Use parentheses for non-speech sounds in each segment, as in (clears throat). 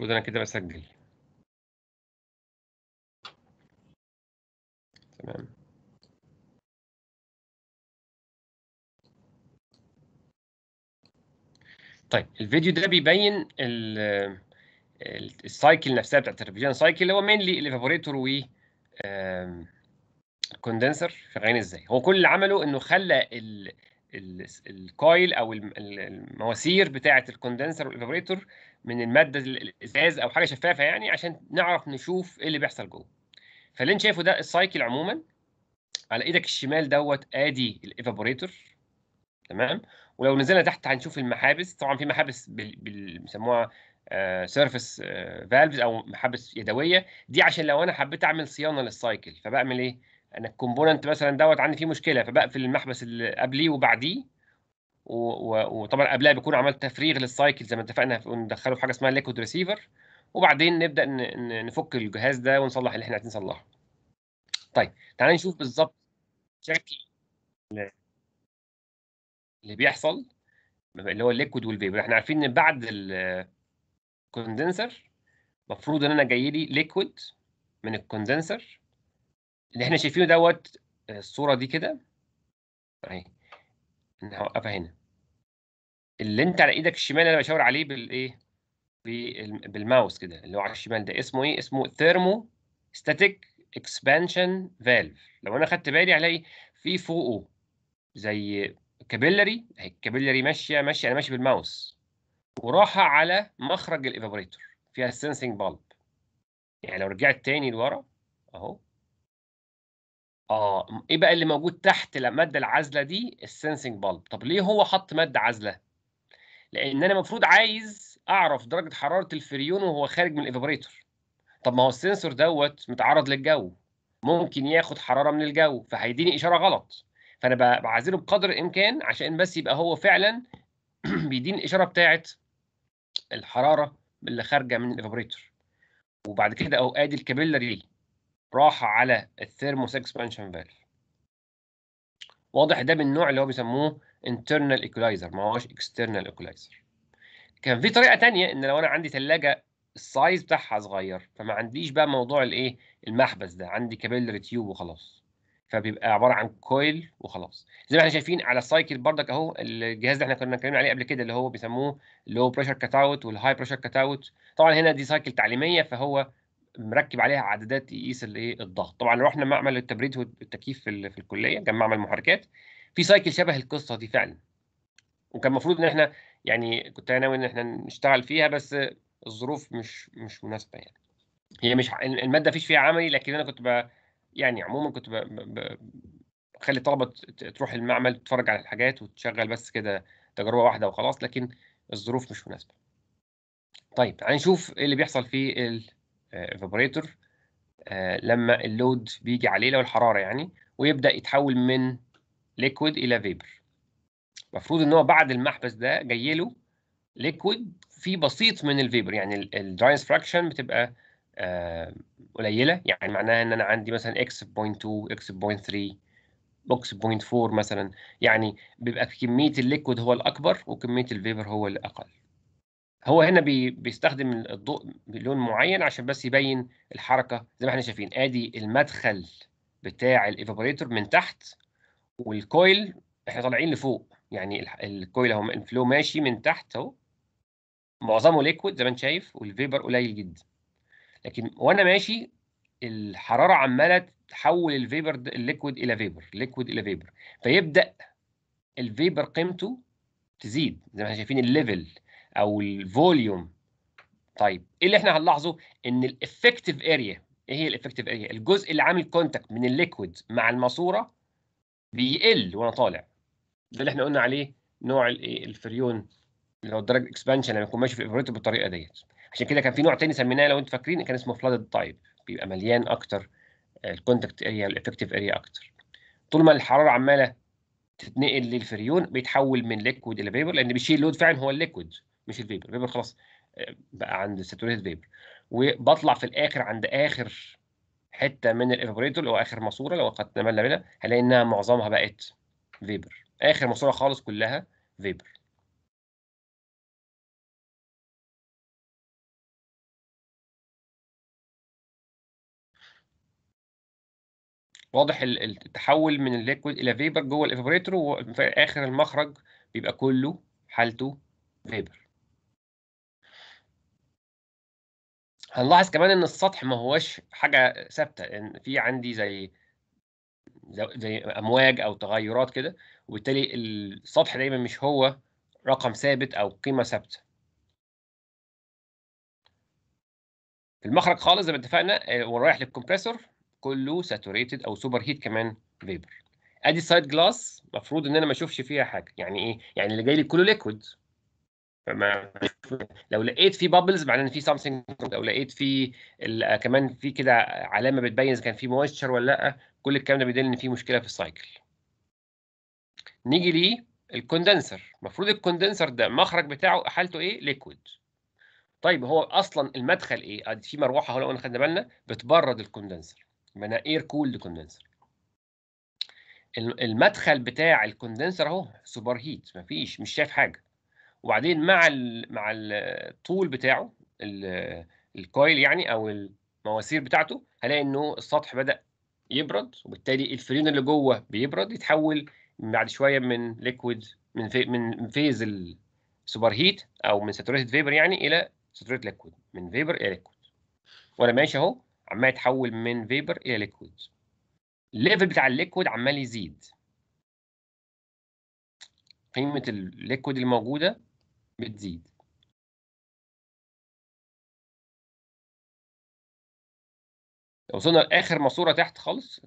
المفروض انا كده بسجل تمام طيب الفيديو ده بيبين السايكل نفسها بتاعت الريفيجن سايكل اللي هو مينلي الايفابوريتور و كوندنسر شغالين ازاي هو كل اللي عمله انه خلى ال الكويل او المواسير بتاعه الكوندنسر والايفابوريتور من الماده الازاز او حاجه شفافه يعني عشان نعرف نشوف ايه اللي بيحصل جوه فاللي انت شايفه ده السايكل عموما على ايدك الشمال دوت ادي الايفابوريتور تمام ولو نزلنا تحت هنشوف المحابس طبعا في محابس بيسموها سيرفيس فالفز او محابس يدويه دي عشان لو انا حبيت اعمل صيانه للسايكل فبعمل ايه انا الكومبوننت مثلا دوت عندي فيه مشكله فبقفل المحبس اللي قبليه وبعديه وطبعا قبلها بيكون عملت تفريغ للسايكل زي ما اتفقنا ندخله في حاجه اسمها ليكود ريسيفر وبعدين نبدا نفك الجهاز ده ونصلح اللي احنا عايزين نصلحه. طيب تعالى نشوف بالظبط شكل اللي بيحصل اللي هو الليكويد والفيبر احنا عارفين ان بعد الكوندنسر المفروض ان انا جاي لي ليكويد من الكوندنسر اللي احنا شايفينه دوت الصوره دي كده اهي هوقفها هنا اللي انت على ايدك الشمال اللي انا بشاور عليه بالايه بالماوس كده اللي هو على الشمال ده اسمه ايه اسمه ثيرمو ستاتيك اكسبانشن فالف لو انا خدت بالي هلاقي في فوقه زي كابيلري الكابيلري ماشيه ماشيه انا ماشي بالماوس وراحه على مخرج الايفابوريتور فيها السنسنج بالب يعني لو رجعت تاني لورا اهو اه ايه بقى اللي موجود تحت الماده العازله دي السنسنج بالب طب ليه هو حط ماده عازله لان انا المفروض عايز اعرف درجه حراره الفريون وهو خارج من الايفابريتور طب ما هو السنسور دوت متعرض للجو ممكن ياخد حراره من الجو فهيديني اشاره غلط فانا بعزله بقدر الامكان عشان بس يبقى هو فعلا (clears throat) بيديني الاشاره بتاعه الحراره اللي خارجه من الايفابريتور وبعد كده اهو ادي الكابيلري راح على الثيرموس اكسبانشن فالف واضح ده من النوع اللي هو بيسموه internal equalizer ما هوش external equalizer كان في طريقه تانية ان لو انا عندي ثلاجه السايز بتاعها صغير فما عنديش بقى موضوع الايه المحبس ده عندي كابيلري تيوب وخلاص فبيبقى عباره عن كويل وخلاص زي ما احنا شايفين على السايكل بردك اهو الجهاز ده احنا كنا اتكلمنا عليه قبل كده اللي هو بيسموه لو بريشر كات اوت والهاي بريشر كات اوت طبعا هنا دي سايكل تعليميه فهو مركب عليها عدادات يقيس الايه الضغط طبعا رحنا معمل التبريد والتكييف في, في الكليه كان معمل محركات في سايكل شبه القصه دي فعلا وكان المفروض ان احنا يعني كنت ناوي ان احنا نشتغل فيها بس الظروف مش مش مناسبه يعني هي مش الماده فيش فيها عملي لكن انا كنت ب يعني عموما كنت ب... ب... بخلي الطلبه تروح المعمل تتفرج على الحاجات وتشغل بس كده تجربه واحده وخلاص لكن الظروف مش مناسبه طيب هنشوف ايه اللي بيحصل في الفيبريتور آه، آه، لما اللود بيجي عليه لو الحراره يعني ويبدا يتحول من ليكويد الى فيبر المفروض ان هو بعد المحبس ده جاي له ليكويد في بسيط من الفيبر يعني الدراينس فراكشن بتبقى آه قليله يعني معناها ان انا عندي مثلا اكس 0.2 اكس 0.3 بوكس 0.4 مثلا يعني بيبقى كميه الليكويد هو الاكبر وكميه الفيبر هو الاقل هو هنا بي بيستخدم الضوء بلون معين عشان بس يبين الحركه زي ما احنا شايفين ادي المدخل بتاع الايفابوريتور من تحت والكويل احنا طالعين لفوق يعني الكويل اهو الفلو ماشي من تحت اهو معظمه ليكويد زي ما انت شايف والفيبر قليل جدا لكن وانا ماشي الحراره عماله تحول الفيبر الليكويد الى فيبر ليكويد الى فيبر فيبدا الفيبر قيمته تزيد زي ما احنا شايفين الليفل او الفوليوم طيب ايه اللي احنا هنلاحظه ان الافكتيف اريا ايه هي الافكتيف اريا الجزء اللي عامل كونتاكت من الليكويد مع الماسوره بيقل وانا طالع ده اللي احنا قلنا عليه نوع الايه الفريون اللي هو الدرج اكسبانشن لما يكون ماشي في الايفوريت بالطريقه ديت عشان كده كان في نوع تاني سميناه لو انتم فاكرين كان اسمه فلادد تايب بيبقى مليان اكتر الكونتاكت اريا الافكتيف اريا اكتر طول ما الحراره عماله تتنقل للفريون بيتحول من ليكويد الى فيبر لان بيشيل لود فعلا هو الليكويد مش الفيبر الفيبر خلاص آه، بقى عند ساتوريتد فيبر وبطلع في الاخر عند اخر حته من الايفابوريتور اللي هو اخر ماسوره لو قد تملنا منها هنلاقي انها معظمها بقت فيبر اخر ماسوره خالص كلها فيبر واضح التحول من الليكويد الى فيبر جوه الايفابوريتور وفي اخر المخرج بيبقى كله حالته فيبر هنلاحظ كمان ان السطح ما هوش حاجه ثابته ان في عندي زي زي امواج او تغيرات كده وبالتالي السطح دايما مش هو رقم ثابت او قيمه ثابته في المخرج خالص زي ما اتفقنا ورايح للكمبريسور كله ساتوريتد او سوبر هيت كمان فيبر ادي سايد جلاس المفروض ان انا ما اشوفش فيها حاجه يعني ايه يعني اللي جاي لي كله ليكويد فما لو لقيت في بابلز معناه ان في سامثينج لو لقيت في آه، كمان في كده علامه بتبين اذا كان في مويستشر ولا لا كل الكلام ده بيدل ان في مشكله في السايكل نيجي ليه الكوندنسر المفروض الكوندنسر ده المخرج بتاعه حالته ايه ليكويد طيب هو اصلا المدخل ايه آه، في مروحه هنا خدنا بالنا بتبرد الكوندنسر يبقى اير كولد كوندنسر المدخل بتاع الكوندنسر اهو سوبر هيت مفيش مش شايف حاجه وبعدين مع الـ مع الطول بتاعه الكويل يعني او المواسير بتاعته هلاقي انه السطح بدا يبرد وبالتالي الفرين اللي جوه بيبرد يتحول بعد شويه من ليكويد من في من فيز السوبر هيت او من ساتوريتد فيبر يعني الى ساتوريتد ليكويد من فيبر الى ليكويد وانا ماشي اهو عمال يتحول من فيبر الى ليكويد الليفل بتاع الليكويد عمال يزيد قيمه الليكويد الموجوده بتزيد وصلنا لاخر ماسوره تحت خالص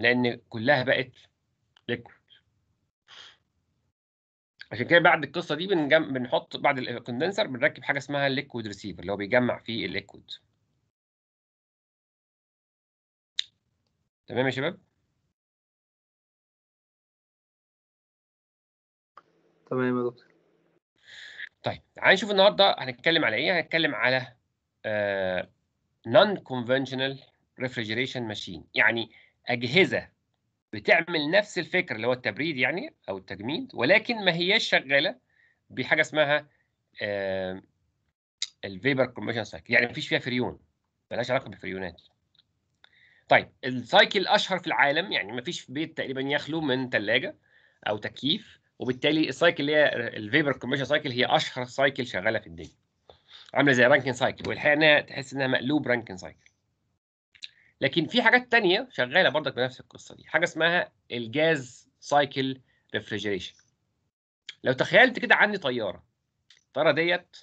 لان كلها بقت ليكويد عشان كده بعد القصه دي بنجم... بنحط بعد الكوندنسر بنركب حاجه اسمها الليكويد ريسيفر اللي هو بيجمع فيه الليكويد تمام يا شباب تمام يا دكتور طيب تعال نشوف النهارده هنتكلم على ايه هنتكلم على نون كونفنشنال ريفريجريشن ماشين يعني اجهزه بتعمل نفس الفكر اللي هو التبريد يعني او التجميد ولكن ما هياش شغاله بحاجه اسمها الفيبر كومبشن سايكل يعني مفيش فيها فريون ملهاش علاقه بالفريونات طيب السايكل الاشهر في العالم يعني مفيش بيت تقريبا يخلو من ثلاجه او تكييف وبالتالي السايكل اللي هي الفيبر كومبريشن سايكل هي اشهر سايكل شغاله في الدنيا عامله زي رانكن سايكل والحقيقه انها تحس انها مقلوب رانكن سايكل لكن في حاجات تانية شغاله برضك بنفس القصه دي حاجه اسمها الجاز سايكل ريفريجريشن لو تخيلت كده عندي طياره الطياره ديت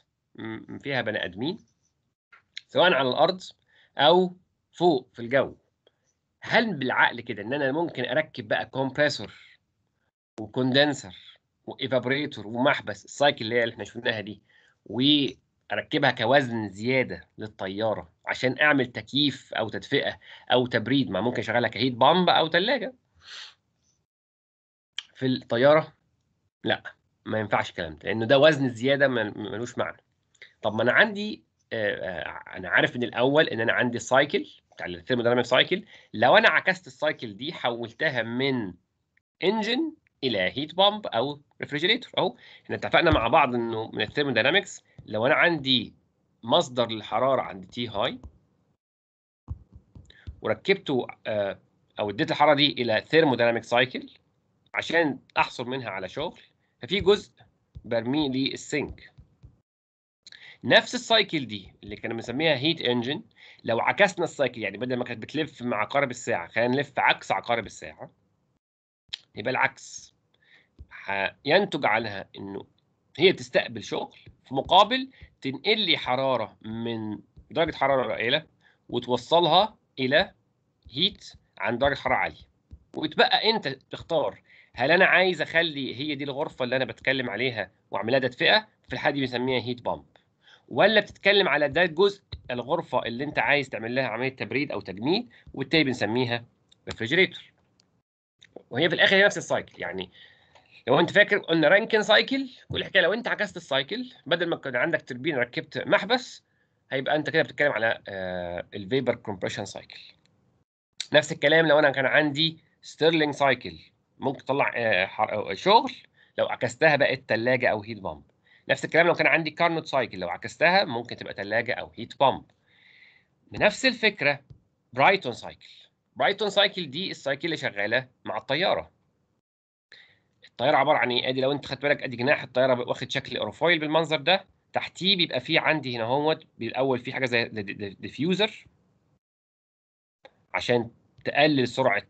فيها بني ادمين سواء على الارض او فوق في الجو هل بالعقل كده ان انا ممكن اركب بقى كومبريسور وكوندنسر وايفابريتور ومحبس السايكل اللي هي اللي احنا شفناها دي واركبها كوزن زياده للطياره عشان اعمل تكييف او تدفئه او تبريد ما ممكن اشغلها كهيت بامب او ثلاجه في الطياره لا ما ينفعش الكلام ده لانه ده وزن زياده ملوش معنى طب ما انا عندي آه، آه، انا عارف من الاول ان انا عندي سايكل بتاع الثيرمودايناميك سايكل لو انا عكست السايكل دي حولتها من انجن الى هيت بامب او ريفريجريتور اهو احنا اتفقنا مع بعض انه من الثيرمودينامكس لو انا عندي مصدر للحراره عند تي هاي وركبته آه، او اديت الحراره دي الى ثيرمودايناميك سايكل عشان احصل منها على شغل ففي جزء برميه للسينك نفس السايكل دي اللي كنا بنسميها هيت انجن لو عكسنا السايكل يعني بدل ما كانت بتلف مع عقارب الساعه خلينا نلف عكس عقارب الساعه يبقى العكس ينتج عنها انه هي تستقبل شغل في مقابل تنقل لي حراره من درجه حراره قليله وتوصلها الى هيت عند درجه حراره عاليه وتبقى انت تختار هل انا عايز اخلي هي دي الغرفه اللي انا بتكلم عليها واعملها فئه في الحاله دي بنسميها هيت بامب ولا بتتكلم على ده الجزء الغرفه اللي انت عايز تعمل لها عمليه تبريد او تجميد وبالتالي بنسميها ريفريجريتور وهي في الاخر هي نفس السايكل يعني لو انت فاكر قلنا رانكن سايكل كل حكايه لو انت عكست السايكل بدل ما كان عندك تربين ركبت محبس هيبقى انت كده بتتكلم على الفيبر كومبريشن سايكل نفس الكلام لو انا كان عندي ستيرلينج سايكل ممكن تطلع آه، آه، شغل لو عكستها بقت ثلاجه او هيت بامب نفس الكلام لو كان عندي كارنوت سايكل لو عكستها ممكن تبقى ثلاجه او هيت بامب بنفس الفكره برايتون سايكل برايتون سايكل دي السايكل اللي شغاله مع الطياره الطياره عباره عن ايه ادي لو انت خدت بالك ادي جناح الطياره واخد شكل اوروفويل بالمنظر ده تحتيه بيبقى فيه عندي هنا اهوت بالاول في حاجه زي ديفيوزر عشان تقلل سرعه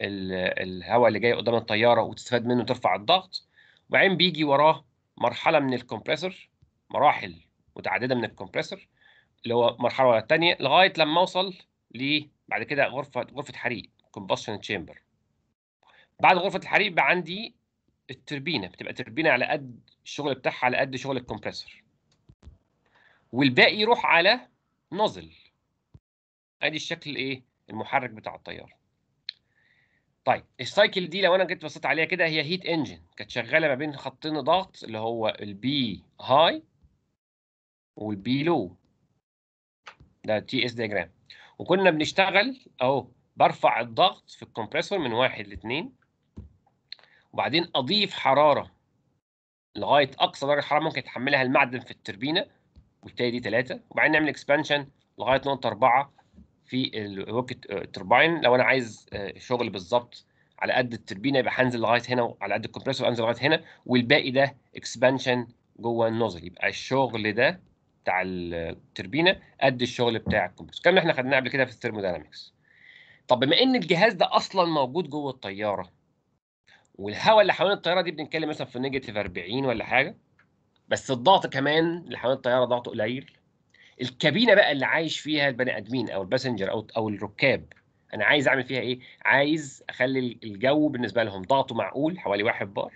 الهواء اللي جاي قدام الطياره وتستفاد منه ترفع الضغط وبعدين بيجي وراه مرحله من الكمبريسور مراحل متعدده من الكمبريسور اللي هو مرحله ورا الثانيه لغايه لما اوصل ل بعد كده غرفه غرفه حريق كومبشن تشامبر بعد غرفه الحريق بقى عندي التربينه بتبقى تربينه على قد الشغل بتاعها على قد شغل الكمبريسور والباقي يروح على نوزل ادي الشكل ايه المحرك بتاع الطياره طيب السايكل دي لو انا جيت بصيت عليها كده هي هيت انجن كانت شغاله ما بين خطين ضغط اللي هو البي هاي والبي لو ده تي اس دياجرام وكنا بنشتغل اهو برفع الضغط في الكمبريسور من واحد لاثنين وبعدين اضيف حراره لغايه اقصى درجه حراره ممكن يتحملها المعدن في التربينه وبالتالي دي ثلاثه وبعدين نعمل اكسبانشن لغايه نقطه اربعه في الوكت ترباين آه، لو انا عايز آه، شغل بالظبط على قد التربينه يبقى هنزل لغايه هنا وعلى قد الكمبريسور انزل لغايه هنا والباقي ده اكسبانشن جوه النوزل يبقى الشغل ده بتاع التربينه قد الشغل بتاع الكمبيوتر الكلام اللي احنا خدناه قبل كده في الثيرموداينامكس طب بما ان الجهاز ده اصلا موجود جوه الطياره والهواء اللي حوالين الطياره دي بنتكلم مثلا في نيجاتيف 40 ولا حاجه بس الضغط كمان اللي حوالين الطياره ضغطه قليل الكابينه بقى اللي عايش فيها البني ادمين او الباسنجر او او الركاب انا عايز اعمل فيها ايه عايز اخلي الجو بالنسبه لهم ضغطه معقول حوالي 1 بار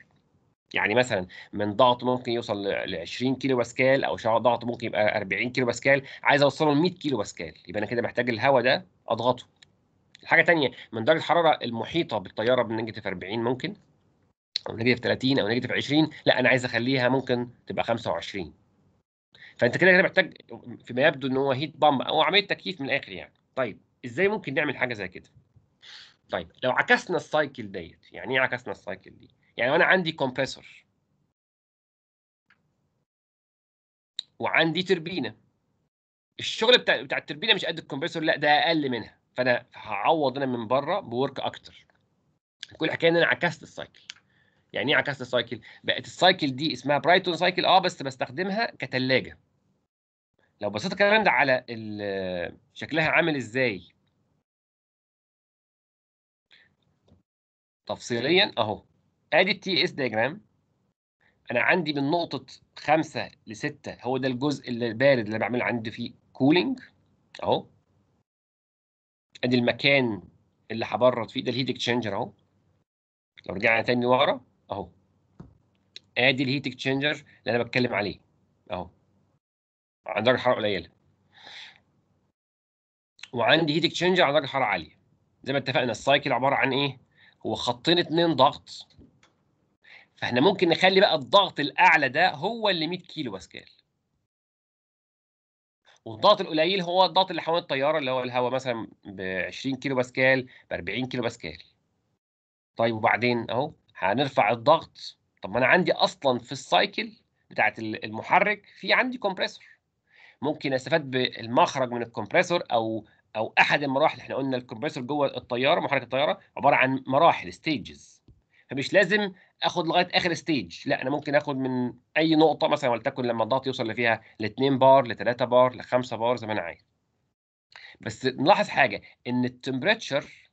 يعني مثلا من ضغط ممكن يوصل ل 20 كيلو باسكال او ضغط ممكن يبقى 40 كيلو باسكال عايز اوصله ل 100 كيلو باسكال يبقى انا كده محتاج الهواء ده اضغطه حاجه ثانيه من درجه الحراره المحيطه بالطياره بنيجاتيف 40 ممكن او نيجاتيف 30 او نيجاتيف 20 لا انا عايز اخليها ممكن تبقى 25 فانت كده كده محتاج فيما يبدو ان هو هيت بامب او عمليه تكييف من الاخر يعني طيب ازاي ممكن نعمل حاجه زي كده طيب لو عكسنا السايكل ديت يعني ايه عكسنا السايكل دي يعني انا عندي كومبريسور وعندي تربينه الشغل بتاع بتاع التربينه مش قد الكومبريسور لا ده اقل منها فانا هعوض انا من بره بورك اكتر كل الحكايه ان انا عكست السايكل يعني ايه عكست السايكل بقت السايكل دي اسمها برايتون سايكل اه بس بستخدمها كتلاجه لو بصيت الكلام ده على آه، شكلها عامل ازاي تفصيليا اهو ادي التي اس دياجرام انا عندي من نقطه 5 ل 6 هو ده الجزء اللي بارد اللي بعمل عنده فيه كولينج اهو ادي المكان اللي هبرد فيه ده الهيت اكشنجر اهو لو رجعنا تاني ورا اهو ادي الهيت اكشنجر اللي انا بتكلم عليه اهو على درجه حراره قليله وعندي هيت اكشنجر على درجه حراره عاليه زي ما اتفقنا السايكل عباره عن ايه هو خطين اتنين ضغط فاحنا ممكن نخلي بقى الضغط الاعلى ده هو اللي 100 كيلو باسكال والضغط القليل هو الضغط اللي حوالين الطياره اللي هو الهواء مثلا ب 20 كيلو باسكال ب 40 كيلو باسكال طيب وبعدين اهو هنرفع الضغط طب ما انا عندي اصلا في السايكل بتاعه المحرك في عندي كومبريسور ممكن استفاد بالمخرج من الكومبريسور او او احد المراحل احنا قلنا الكومبريسور جوه الطياره محرك الطياره عباره عن مراحل ستيجز فمش لازم اخد لغايه اخر ستيج لا انا ممكن اخد من اي نقطه مثلا ولتكن لما الضغط يوصل لفيها ل 2 بار ل 3 بار ل 5 بار زي ما انا عايز بس نلاحظ حاجه ان التمبريتشر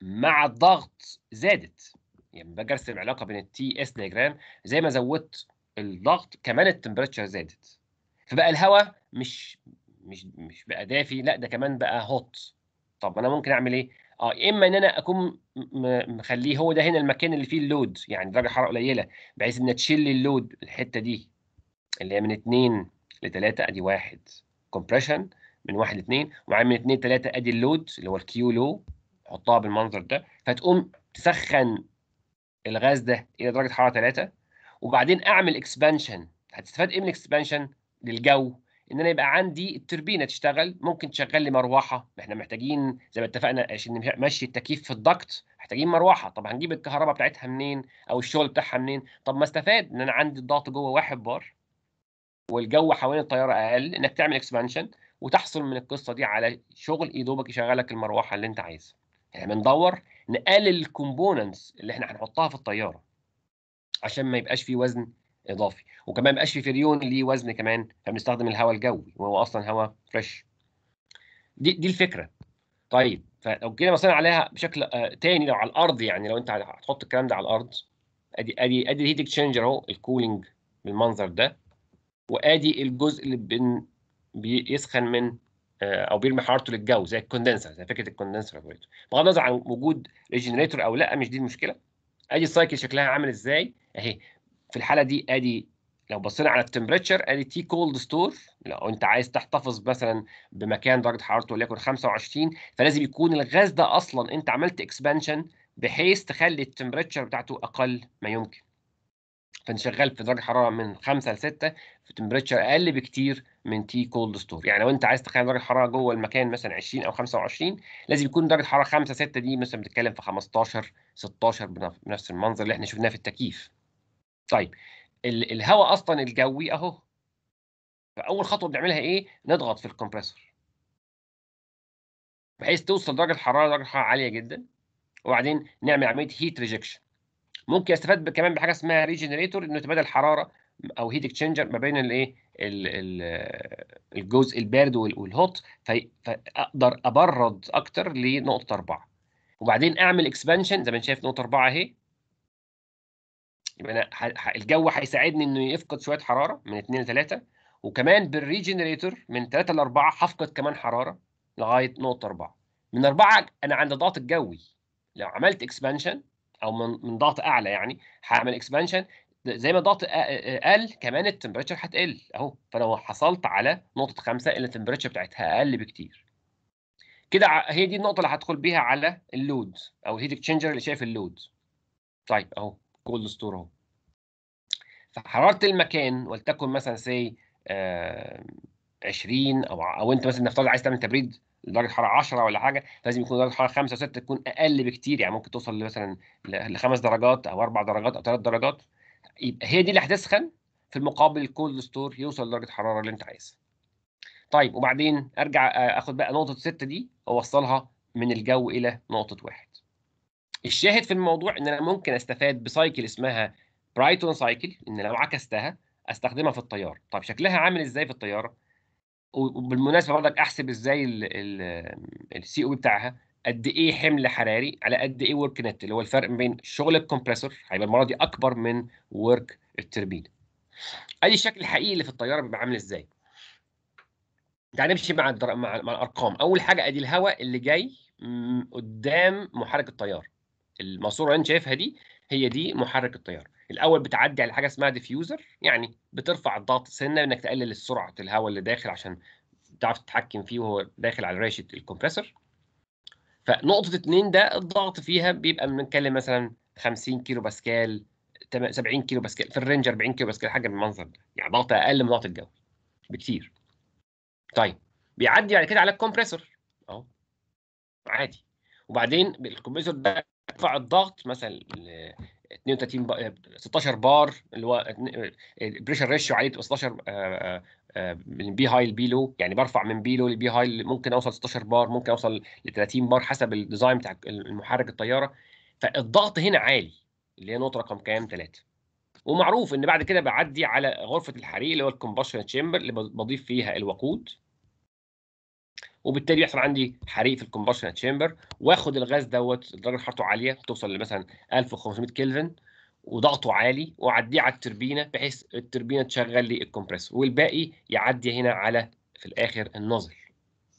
مع الضغط زادت يعني بجرس ارسم علاقه بين التي اس دياجرام زي ما زودت الضغط كمان التمبريتشر زادت فبقى الهواء مش مش مش بقى دافي لا ده كمان بقى هوت طب انا ممكن اعمل ايه اه يا اما ان انا اكون مخليه هو ده هنا المكان اللي فيه اللود يعني درجه حراره قليله بحيث ان تشيل اللود الحته دي اللي هي من 2 ل 3 ادي 1 كومبريشن من 1 ل 2 وبعدين من 2 ل 3 ادي اللود اللي هو الكيو لو حطها بالمنظر ده فتقوم تسخن الغاز ده الى درجه حراره 3 وبعدين اعمل اكسبانشن هتستفاد ايه من الاكسبانشن للجو ان انا يبقى عندي التوربينه تشتغل ممكن تشغل لي مروحه احنا محتاجين زي ما اتفقنا عشان نمشي التكييف في الضغط محتاجين مروحه طب هنجيب الكهرباء بتاعتها منين او الشغل بتاعها منين طب ما استفاد ان انا عندي الضغط جوه واحد بار والجو حوالين الطياره اقل انك تعمل اكسبانشن وتحصل من القصه دي على شغل يا دوبك يشغلك المروحه اللي انت عايزها احنا يعني بندور نقلل الكومبوننتس اللي احنا هنحطها في الطياره عشان ما يبقاش في وزن اضافي وكمان مبقاش في فريون ليه وزن كمان فبنستخدم الهواء الجوي وهو اصلا هواء فريش دي دي الفكره طيب فلو جينا مثلا عليها بشكل آه، تاني لو على الارض يعني لو انت هتحط الكلام ده على الارض ادي ادي ادي الهيت اكشنجر اهو الكولينج بالمنظر ده وادي الجزء اللي بن بيسخن من آه، او بيرمي حرارته للجو زي الكوندنسر زي فكره الكوندنسر بغض النظر عن وجود ريجنريتور او لا مش دي المشكله ادي السايكل شكلها عامل ازاي اهي في الحاله دي ادي لو بصينا على التمبريتشر ادي تي كولد ستور لو انت عايز تحتفظ مثلا بمكان درجه حرارته وليكن 25 فلازم يكون الغاز ده اصلا انت عملت اكسبانشن بحيث تخلي التمبريتشر بتاعته اقل ما يمكن فانت شغال في درجه حراره من 5 ل 6 في تمبريتشر اقل بكتير من تي كولد ستور يعني لو انت عايز تخلي درجه حراره جوه المكان مثلا 20 او 25 لازم يكون درجه حراره 5 6 دي مثلا بتتكلم في 15 16 بنفس المنظر اللي احنا شفناه في التكييف طيب الهواء اصلا الجوي اهو فاول خطوه بنعملها ايه نضغط في الكمبريسور بحيث توصل درجه الحراره درجه حراره عاليه جدا وبعدين نعمل عمليه هيت ريجكشن ممكن استفاد كمان بحاجه اسمها ريجنريتور انه يتبادل حراره او هيت اكشنجر ما بين الايه الجزء البارد والهوت فاقدر ابرد اكتر لنقطه اربعه وبعدين اعمل اكسبانشن زي ما انت شايف نقطه اربعه اهي يبقى انا الجو هيساعدني انه يفقد شويه حراره من 2 ل 3 وكمان بالريجنريتور من 3 ل 4 هفقد كمان حراره لغايه نقطه 4 من 4 انا عند ضغط الجوي لو عملت اكسبانشن او من من ضغط اعلى يعني هعمل اكسبانشن زي ما الضغط قل كمان التمبريتشر هتقل اهو فلو حصلت على نقطه 5 اللي التمبريتشر بتاعتها اقل بكتير كده هي دي النقطه اللي هدخل بيها على اللود او الهيت اكشنجر اللي شايف اللود طيب اهو كولد ستور اهو فحراره المكان ولتكن مثلا سي آه 20 او او انت مثلا نفترض عايز تعمل تبريد لدرجه حراره 10 ولا حاجه لازم يكون درجه حراره 5 و6 تكون اقل بكتير يعني ممكن توصل مثلا لخمس درجات او اربع درجات او ثلاث درجات يبقى هي دي اللي هتسخن في المقابل الكولد ستور يوصل لدرجه الحراره اللي انت عايزها. طيب وبعدين ارجع آه، اخد بقى نقطه 6 دي واوصلها من الجو الى نقطه واحد. الشاهد في الموضوع ان انا ممكن استفاد بسايكل اسمها برايتون سايكل ان لو عكستها استخدمها في التيار طب شكلها عامل ازاي في الطياره وبالمناسبه برضك احسب ازاي السي او بتاعها قد ايه حمل حراري على قد ايه ورك نت اللي هو الفرق بين شغل الكمبريسور هيبقى المره دي اكبر من ورك التربين ادي الشكل الحقيقي اللي في الطياره بيبقى عامل ازاي تعال يعني نمشي مع مع... مع الارقام اول حاجه ادي الهواء اللي جاي قدام محرك الطياره الماسوره اللي انت شايفها دي هي دي محرك التيار الاول بتعدي على حاجه اسمها ديفيوزر يعني بترفع الضغط سنه انك تقلل سرعه الهواء اللي داخل عشان تعرف تتحكم فيه وهو داخل على راشة الكمبريسور فنقطة اتنين ده الضغط فيها بيبقى بنتكلم مثلا 50 كيلو باسكال 70 كيلو باسكال في الرينج 40 كيلو باسكال حاجة من المنظر ده يعني ضغط أقل من ضغط الجو بكتير طيب بيعدي بعد كده على الكمبريسور أهو عادي وبعدين الكمبريسور ده ارفع الضغط مثلا 32 16 بار اللي هو البريشر ريشيو آه، عليه 16 آه، آه، من بي هاي لبي لو يعني برفع من بي لو لبي هاي ممكن اوصل 16 بار ممكن اوصل ل 30 بار حسب الديزاين بتاع المحرك الطياره فالضغط هنا عالي اللي هي نقطه رقم كام 3 ومعروف ان بعد كده بعدي على غرفه الحريق اللي هو الكومبشن تشامبر اللي بضيف فيها الوقود وبالتالي يحصل عندي حريق في الكومبشن تشامبر واخد الغاز دوت درجه حرارته عاليه توصل لمثلا 1500 كلفن وضغطه عالي واعديه على التربينه بحيث التربينه تشغل لي الكمبريسور والباقي يعدي هنا على في الاخر النظر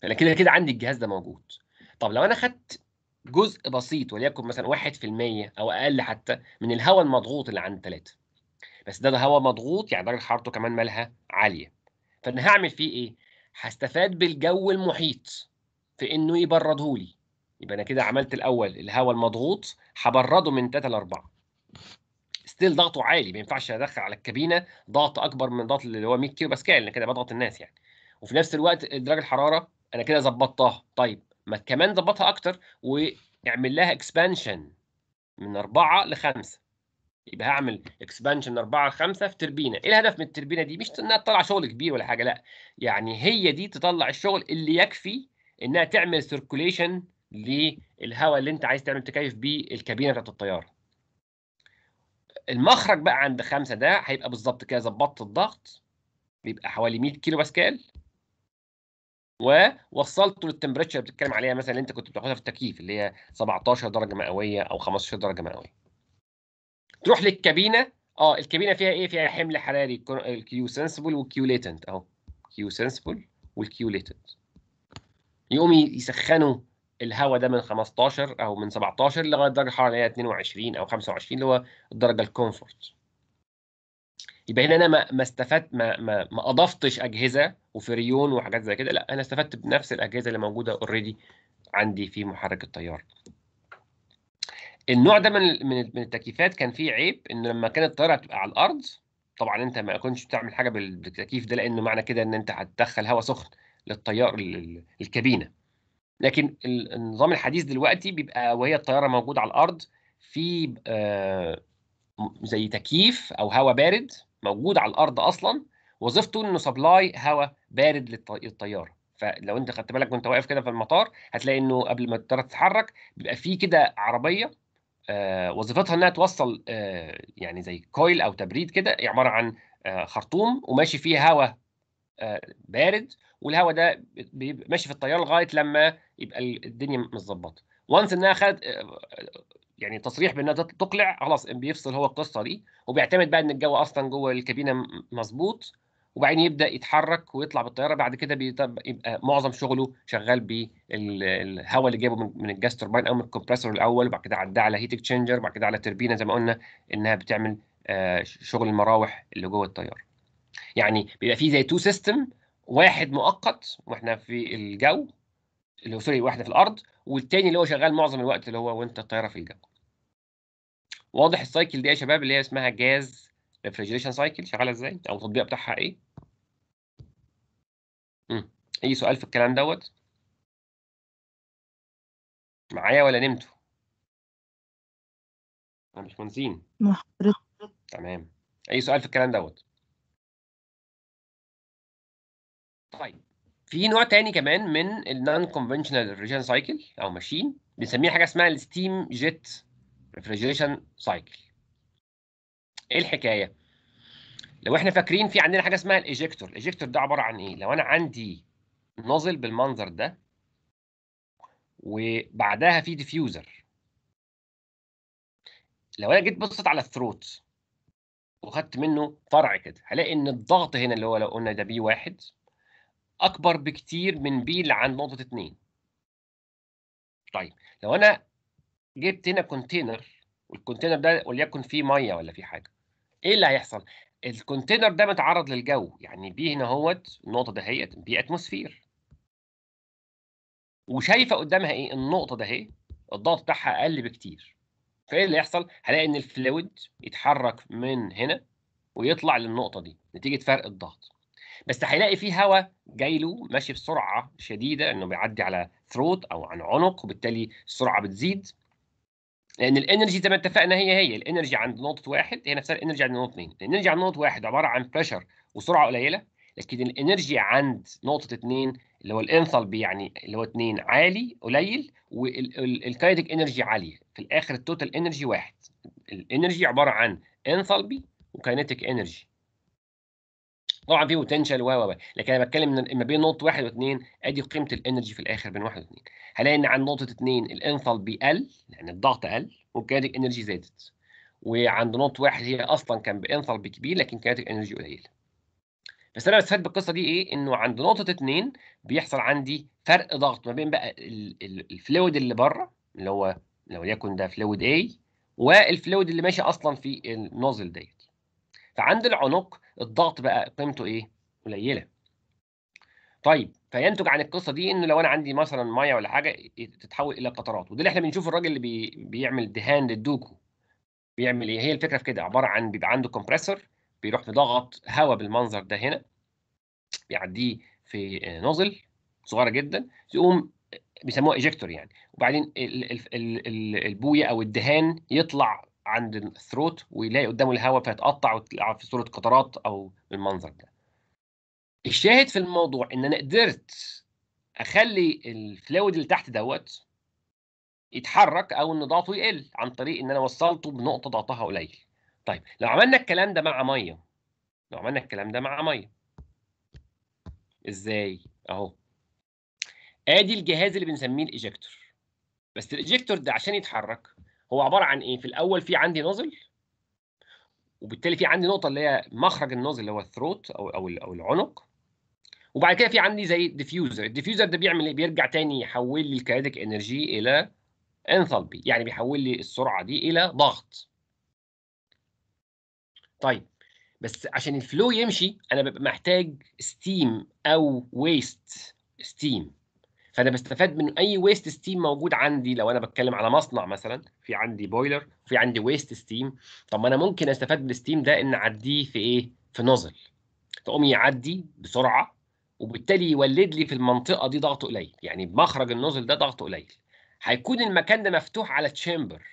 انا كده كده عندي الجهاز ده موجود طب لو انا خدت جزء بسيط وليكن مثلا 1% او اقل حتى من الهواء المضغوط اللي عند 3 بس ده, ده هواء مضغوط يعني درجه حرارته كمان مالها عاليه فانا هعمل فيه ايه هستفاد بالجو المحيط في انه يبرده لي يبقى انا كده عملت الاول الهواء المضغوط هبرده من 3 ل 4 ستيل ضغطه عالي ما ينفعش ادخل على الكابينه ضغط اكبر من ضغط اللي هو 100 كيلو باسكال انا كده بضغط الناس يعني وفي نفس الوقت درجه الحراره انا كده ظبطتها طيب ما كمان ظبطها اكتر واعمل لها اكسبانشن من 4 ل 5 يبقى هعمل اكسبانشن 4 5 في تربينه ايه الهدف من التربينه دي مش انها تطلع شغل كبير ولا حاجه لا يعني هي دي تطلع الشغل اللي يكفي انها تعمل سيركوليشن للهواء اللي انت عايز تعمل تكيف بيه الكابينه بتاعت الطياره المخرج بقى عند خمسة ده هيبقى بالظبط كده ظبطت الضغط بيبقى حوالي 100 كيلو باسكال ووصلته للتمبريتشر اللي بتتكلم عليها مثلا اللي انت كنت بتاخدها في التكييف اللي هي 17 درجه مئويه او 15 درجه مئويه تروح للكابينه اه الكابينه فيها ايه فيها حمل حراري الكيو سنسبل والكيو ليتنت اهو كيو سنسبل والكيو ليتنت يقوم يسخنوا الهواء ده من 15 او من 17 لغايه درجه حراره اللي هي 22 او 25 اللي هو الدرجه الكومفورت يبقى هنا انا ما ما استفدت ما ما, ما اضفتش اجهزه وفريون وحاجات زي كده لا انا استفدت بنفس الاجهزه اللي موجوده اوريدي عندي في محرك الطياره النوع ده من من التكييفات كان فيه عيب انه لما كانت الطياره هتبقى على الارض طبعا انت ما كنتش بتعمل حاجه بالتكييف ده لانه معنى كده ان انت هتدخل هواء سخن للطيار الكابينه لكن النظام الحديث دلوقتي بيبقى وهي الطياره موجوده على الارض في آه، زي تكييف او هواء بارد موجود على الارض اصلا وظيفته انه سبلاي هواء بارد للطياره فلو انت خدت بالك وانت واقف كده في المطار هتلاقي انه قبل ما الطياره تتحرك بيبقى في كده عربيه آه، وظيفتها انها توصل آه، يعني زي كويل او تبريد كده عباره عن آه، خرطوم وماشي فيه هواء بارد والهواء ده ماشي في التيار لغايه لما يبقى الدنيا متظبطه وانس انها خدت يعني تصريح بانها تقلع خلاص بيفصل هو القصه دي وبيعتمد بقى ان الجو اصلا جوه الكابينه مظبوط وبعدين يبدا يتحرك ويطلع بالطياره بعد كده بيبقى معظم شغله شغال بالهواء اللي جابه من الجاس توربين او من الكمبريسور الاول وبعد كده عداه على هيت اكشنجر وبعد كده على تربينه زي ما قلنا انها بتعمل آه، شغل المراوح اللي جوه الطياره. يعني بيبقى في زي تو سيستم واحد مؤقت واحنا في الجو اللي هو سوري واحده في الارض والتاني اللي هو شغال معظم الوقت اللي هو وانت الطياره في الجو. واضح السايكل دي يا شباب اللي هي اسمها جاز ريفريجريشن سايكل شغاله ازاي او التطبيق بتاعها ايه امم اي سؤال في الكلام دوت معايا ولا نمتوا انا مش منسين تمام اي سؤال في الكلام دوت طيب في نوع تاني كمان من النون كونفنشنال ريفريجريشن سايكل او ماشين بنسميه حاجه اسمها الستيم جيت ريفريجريشن سايكل ايه الحكايه؟ لو احنا فاكرين في عندنا حاجه اسمها الايجكتور، الايجكتور ده عباره عن ايه؟ لو انا عندي نوزل بالمنظر ده وبعدها في ديفيوزر لو انا جيت بصيت على الثروت وخدت منه فرع كده هلاقي ان الضغط هنا اللي هو لو قلنا ده بي واحد اكبر بكتير من بي اللي عند نقطه 2 طيب لو انا جبت هنا كونتينر والكونتينر ده وليكن فيه ميه ولا فيه حاجه ايه اللي هيحصل؟ الكونتينر ده متعرض للجو يعني بي هنا اهوت النقطه ده هي بي اتموسفير وشايفه قدامها ايه؟ النقطه ده اهي الضغط بتاعها اقل بكتير فايه اللي هيحصل؟ هلاقي ان الفلويد يتحرك من هنا ويطلع للنقطه دي نتيجه فرق الضغط بس هيلاقي في هواء جاي له ماشي بسرعه شديده انه بيعدي على ثروت او عن عنق وبالتالي السرعه بتزيد لان الانرجي زي ما اتفقنا هي هي الانرجي عند نقطه واحد هي نفسها الانرجي عند نقطه اثنين الانرجي عند نقطه واحد عباره عن بريشر وسرعه قليله لكن الانرجي عند نقطه اثنين اللي هو الانثالبي يعني اللي هو اثنين عالي قليل والكايتك انرجي عاليه في الاخر التوتال انرجي واحد الانرجي عباره عن انثالبي وكايتك انرجي طبعا في بوتنشال و و لكن انا بتكلم ان ما بين نقطه واحد واثنين ادي قيمه الانرجي في الاخر بين واحد واثنين هلاقي ان عند نقطه اثنين الانثالبي قل يعني الضغط قل والكينيتيك انرجي زادت وعند نقطه واحد هي اصلا كان بانثالبي كبير لكن كينيتيك انرجي قليله بس انا بستفاد بالقصه دي ايه انه عند نقطه اثنين بيحصل عندي فرق ضغط ما بين بقى الفلويد اللي بره اللي هو لو يكن ده فلويد A والفلويد اللي ماشي اصلا في النوزل ديت فعند العنق الضغط بقى قيمته ايه قليله طيب فينتج عن القصه دي انه لو انا عندي مثلا ميه ولا حاجه إيه، تتحول الى قطرات وده اللي احنا بنشوف الراجل اللي بي بيعمل دهان للدوكو بيعمل ايه هي الفكره في كده عباره عن بيبقى عنده كومبريسور بيروح مضغط هواء بالمنظر ده هنا بيعديه في نوزل صغيره جدا يقوم بيسموها ايجكتور يعني وبعدين البويه او الدهان يطلع عند الثروت ويلاقي قدامه الهواء فيتقطع في صوره قطرات او المنظر ده الشاهد في الموضوع ان انا قدرت اخلي الفلويد اللي تحت دوت يتحرك او ان ضغطه يقل عن طريق ان انا وصلته بنقطه ضغطها قليل طيب لو عملنا الكلام ده مع ميه لو عملنا الكلام ده مع ميه ازاي اهو ادي الجهاز اللي بنسميه الايجكتور بس الايجكتور ده عشان يتحرك هو عباره عن ايه في الاول في عندي نازل وبالتالي في عندي نقطه اللي هي مخرج النازل اللي هو الثروت او او او العنق وبعد كده في عندي زي ديفيوزر الديفيوزر ده بيعمل ايه بيرجع تاني يحول لي الكاينتيك انرجي الى انثالبي يعني بيحول لي السرعه دي الى ضغط طيب بس عشان الفلو يمشي انا ببقى محتاج ستيم او ويست ستيم فانا بستفاد من اي ويست ستيم موجود عندي لو انا بتكلم على مصنع مثلا في عندي بويلر في عندي ويست ستيم طب ما انا ممكن استفاد بالستيم ده ان اعديه في ايه في نوزل تقوم يعدي بسرعه وبالتالي يولد لي في المنطقه دي ضغط قليل يعني بمخرج النوزل ده ضغط قليل هيكون المكان ده مفتوح على تشامبر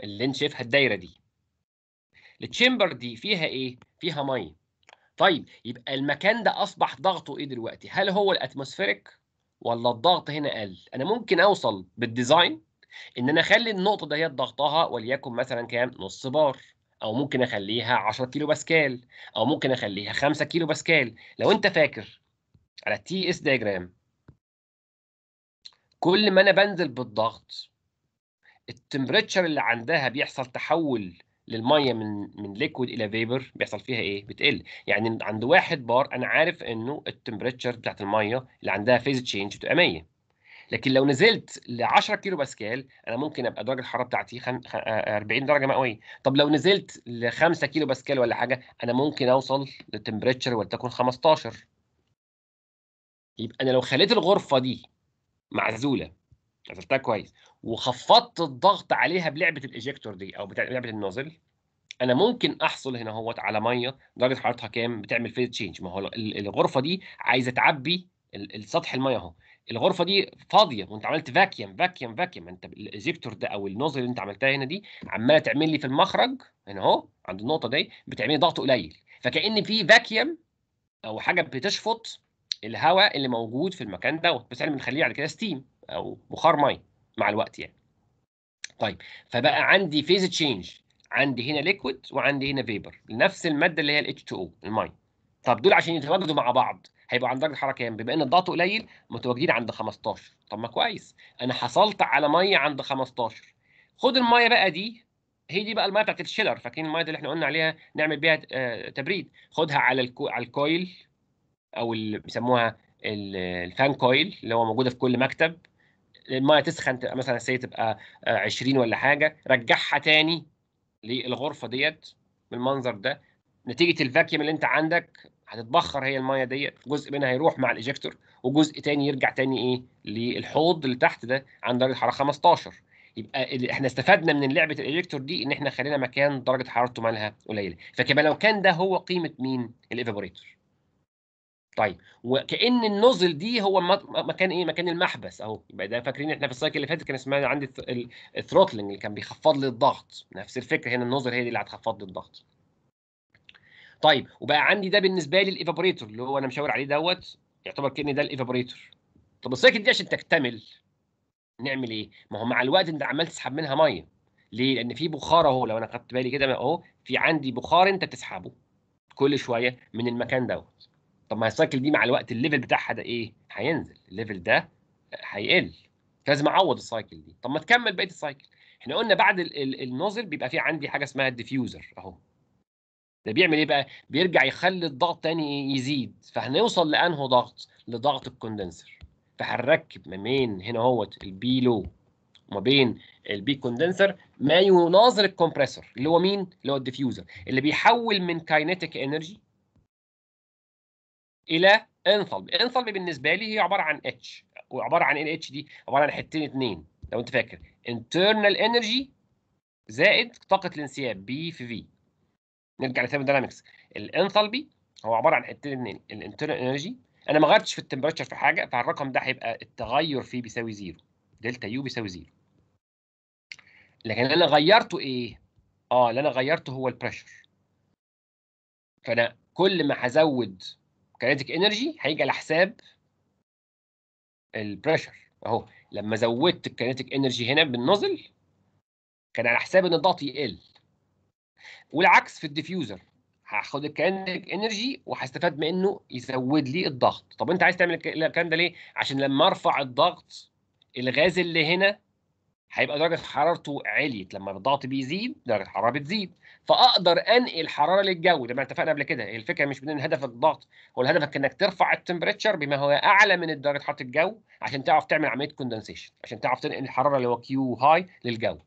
اللي انت شايفها الدايره دي التشامبر دي فيها ايه فيها ميه طيب يبقى المكان ده اصبح ضغطه ايه دلوقتي هل هو الاتموسفيريك ولا الضغط هنا قل انا ممكن اوصل بالديزاين ان انا اخلي النقطه ديت ضغطها وليكن مثلا كام نص بار او ممكن اخليها 10 كيلو باسكال او ممكن اخليها 5 كيلو باسكال لو انت فاكر على تي اس دياجرام كل ما انا بنزل بالضغط التمبريتشر اللي عندها بيحصل تحول للميه من من ليكويد الى فيبر بيحصل فيها ايه؟ بتقل يعني عند واحد بار انا عارف انه التمبريتشر بتاعت الميه اللي عندها فيز تشينج بتبقى 100 لكن لو نزلت ل 10 كيلو باسكال انا ممكن ابقى درجه الحراره بتاعتي خم... 40 آه، آه، درجه مئويه طب لو نزلت ل 5 كيلو باسكال ولا حاجه انا ممكن اوصل لتمبريتشر ولتكن 15 يبقى انا لو خليت الغرفه دي معزوله غسلتها كويس وخفضت الضغط عليها بلعبه الايجكتور دي او بلعبه النوزل انا ممكن احصل هنا اهوت على ميه درجه حرارتها كام بتعمل فيز تشينج ما هو الغرفه دي عايزه تعبي السطح الميه اهو الغرفه دي فاضيه وانت عملت فاكيوم فاكيوم فاكيوم انت الايجكتور ده او النوزل اللي انت عملتها هنا دي عماله تعمل لي في المخرج هنا اهو عند النقطه دي بتعمل ضغط قليل فكان في فاكيوم او حاجه بتشفط الهواء اللي موجود في المكان دوت بس احنا بنخليه على كده ستيم او بخار ميه مع الوقت يعني طيب فبقى عندي فيز تشينج عندي هنا ليكويد وعندي هنا فيبر نفس الماده اللي هي الاتش 2 او الميه طب دول عشان يتواجدوا مع بعض هيبقوا عند درجه حراره كام؟ بما ان الضغط قليل متواجدين عند 15 طب ما كويس انا حصلت على ميه عند 15 خد الميه بقى دي هي دي بقى الميه بتاعت الشيلر فاكرين الميه دي اللي احنا قلنا عليها نعمل بيها آه، تبريد خدها على الكو... على الكويل او اللي بيسموها الفان كويل اللي هو موجوده في كل مكتب المايه تسخن تبقى مثلا سي تبقى 20 آه، ولا حاجه رجعها تاني للغرفه ديت بالمنظر ده نتيجه الفاكيوم اللي انت عندك هتتبخر هي المايه ديت جزء منها هيروح مع الايجكتور وجزء تاني يرجع تاني ايه للحوض اللي تحت ده عند درجه حراره 15 يبقى احنا استفدنا من لعبه الايجكتور دي ان احنا خلينا مكان درجه حرارته مالها قليله فكما لو كان ده هو قيمه مين الايفابوريتور طيب وكأن النوزل دي هو مكان ايه؟ مكان المحبس اهو يبقى ده فاكرين احنا في السايكل اللي فاتت كان اسمها عندي الثروتلنج اللي كان بيخفض لي الضغط نفس الفكره هنا النوزل هي دي اللي هتخفض لي الضغط. طيب وبقى عندي ده بالنسبه لي الايفابوريتور اللي هو انا مشاور عليه دوت يعتبر كأن ده الايفابوريتور. طب السايكل دي عشان تكتمل نعمل ايه؟ ما هو مع الوقت انت عمال تسحب منها ميه. ليه؟ لان في بخار اهو لو انا خدت بالي كده اهو في عندي بخار انت بتسحبه كل شويه من المكان دوت. طب ما السايكل دي مع الوقت الليفل بتاعها ده ايه؟ هينزل الليفل ده هيقل لازم اعوض السايكل دي طب ما تكمل بقيه السايكل احنا قلنا بعد النوزل بيبقى في عندي حاجه اسمها الديفيوزر اهو ده بيعمل ايه بقى؟ بيرجع يخلي الضغط تاني يزيد فهنوصل لانه ضغط؟ لضغط الكوندنسر فهنركب ما بين هنا اهوت البي لو وما بين البي كوندنسر ما يناظر الكمبريسور اللي هو مين؟ اللي هو الديفيوزر اللي بيحول من كاينيتيك انرجي الى انثالبي انثالبي بالنسبه لي هي عباره عن اتش وعباره عن ال اتش دي عباره عن حتتين اتنين لو انت فاكر internal energy زائد طاقه الانسياب بي في في نرجع للثيرموداينامكس الانثالبي هو عباره عن حتتين اتنين الانترنال انرجي انا ما غيرتش في التمبريتشر في حاجه فالرقم ده هيبقى التغير فيه بيساوي زيرو دلتا يو بيساوي زيرو لكن انا غيرته ايه؟ اه اللي انا غيرته هو البريشر فانا كل ما هزود الكاينتيك انرجي هيجي على حساب البريشر اهو لما زودت الكاينتيك انرجي هنا بالنوزل كان على حساب ان الضغط يقل والعكس في الديفيوزر هاخد الكاينتيك انرجي وهستفاد منه يزود لي الضغط طب انت عايز تعمل الكلام ده ليه عشان لما ارفع الضغط الغاز اللي هنا هيبقى درجه حرارته عليت لما الضغط بيزيد درجه الحراره بتزيد فاقدر انقل حراره للجو ده ما اتفقنا قبل كده الفكره مش من هدف الضغط هو هدفك انك ترفع التمبريتشر بما هو اعلى من درجه حراره الجو عشان تعرف تعمل عمليه كوندنسيشن عشان تعرف تنقل الحراره اللي هو كيو هاي للجو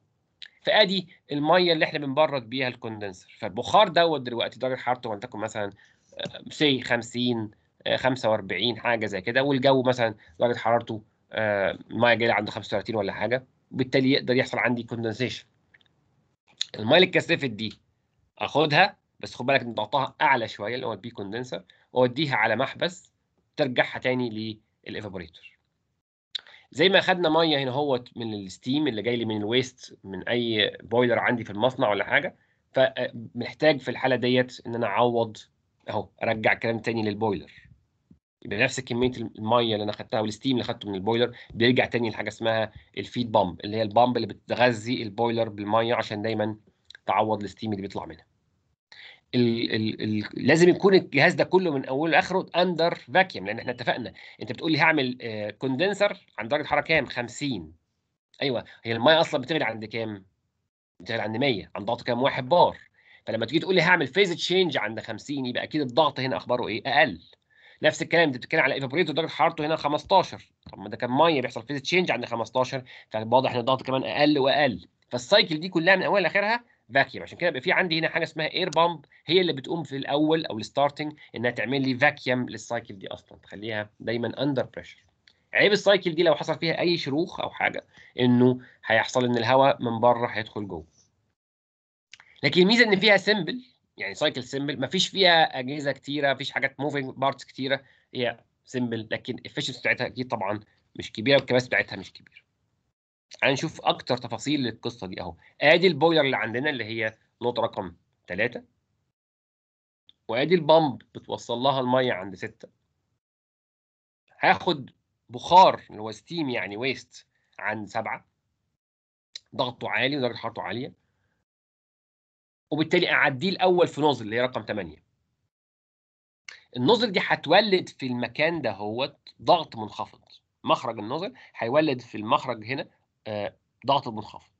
فادي الميه اللي احنا بنبرد بيها الكوندنسر فالبخار دوت دلوقتي درجه حرارته ولتكن مثلا آه، سي 50 45 آه، حاجه زي كده والجو مثلا درجه حرارته آه، الميه جايه عند 35 ولا حاجه بالتالي يقدر يحصل عندي كوندنسيشن الميه اللي اتكثفت دي اخدها بس خد بالك ان ضغطها اعلى شويه اللي هو البي كوندنسر واوديها على محبس ترجعها تاني للايفابوريتور زي ما خدنا ميه هنا اهوت من الستيم اللي جاي لي من الويست من اي بويلر عندي في المصنع ولا حاجه فمحتاج آه، في الحاله ديت ان انا اعوض اهو ارجع الكلام تاني للبويلر يبقى نفس كميه الميه اللي انا خدتها والستيم اللي خدته من البويلر بيرجع تاني لحاجه اسمها الفيد بامب اللي هي البامب اللي بتغذي البويلر بالميه عشان دايما تعوض الستيم اللي بيطلع منها الـ الـ الـ لازم يكون الجهاز ده كله من اوله لاخره اندر فاكيوم لان احنا اتفقنا انت بتقول لي هعمل كوندنسر آه، عند درجه حراره كام 50 ايوه هي الميه اصلا بتغلي عند كام بتغلي عند 100 عند ضغط كام 1 بار فلما تيجي تقول لي هعمل فيز تشينج عند 50 يبقى اكيد الضغط هنا اخباره ايه اقل نفس الكلام انت بتتكلم على ايفابوريتور درجه حرارته هنا 15 طب ما ده كان ميه بيحصل فيز تشينج عند 15 فواضح ان الضغط كمان اقل واقل فالسايكل دي كلها من اولها لاخرها فاكيوم عشان كده يبقى في عندي هنا حاجه اسمها اير بامب هي اللي بتقوم في الاول او الستارتنج انها تعمل لي فاكيوم للسايكل دي اصلا تخليها دايما اندر بريشر عيب السايكل دي لو حصل فيها اي شروخ او حاجه انه هيحصل ان الهواء من بره هيدخل جوه لكن الميزه ان فيها سيمبل يعني سايكل سيمبل مفيش فيها اجهزه كتيره مفيش حاجات موفينج بارتس كتيره هي سيمبل لكن الافشنسي بتاعتها اكيد طبعا مش كبيره والكباس بتاعتها مش كبيره هنشوف اكتر تفاصيل للقصه دي اهو ادي البويلر اللي عندنا اللي هي نقطه رقم 3 وادي البامب بتوصل لها الميه عند 6 هاخد بخار اللي هو ستيم يعني ويست عند 7 ضغطه عالي ودرجه حرارته عاليه وبالتالي اعديه الاول في نوزل اللي هي رقم 8 النوزل دي هتولد في المكان ده هوت ضغط منخفض مخرج النوزل هيولد في المخرج هنا آه، ضغط منخفض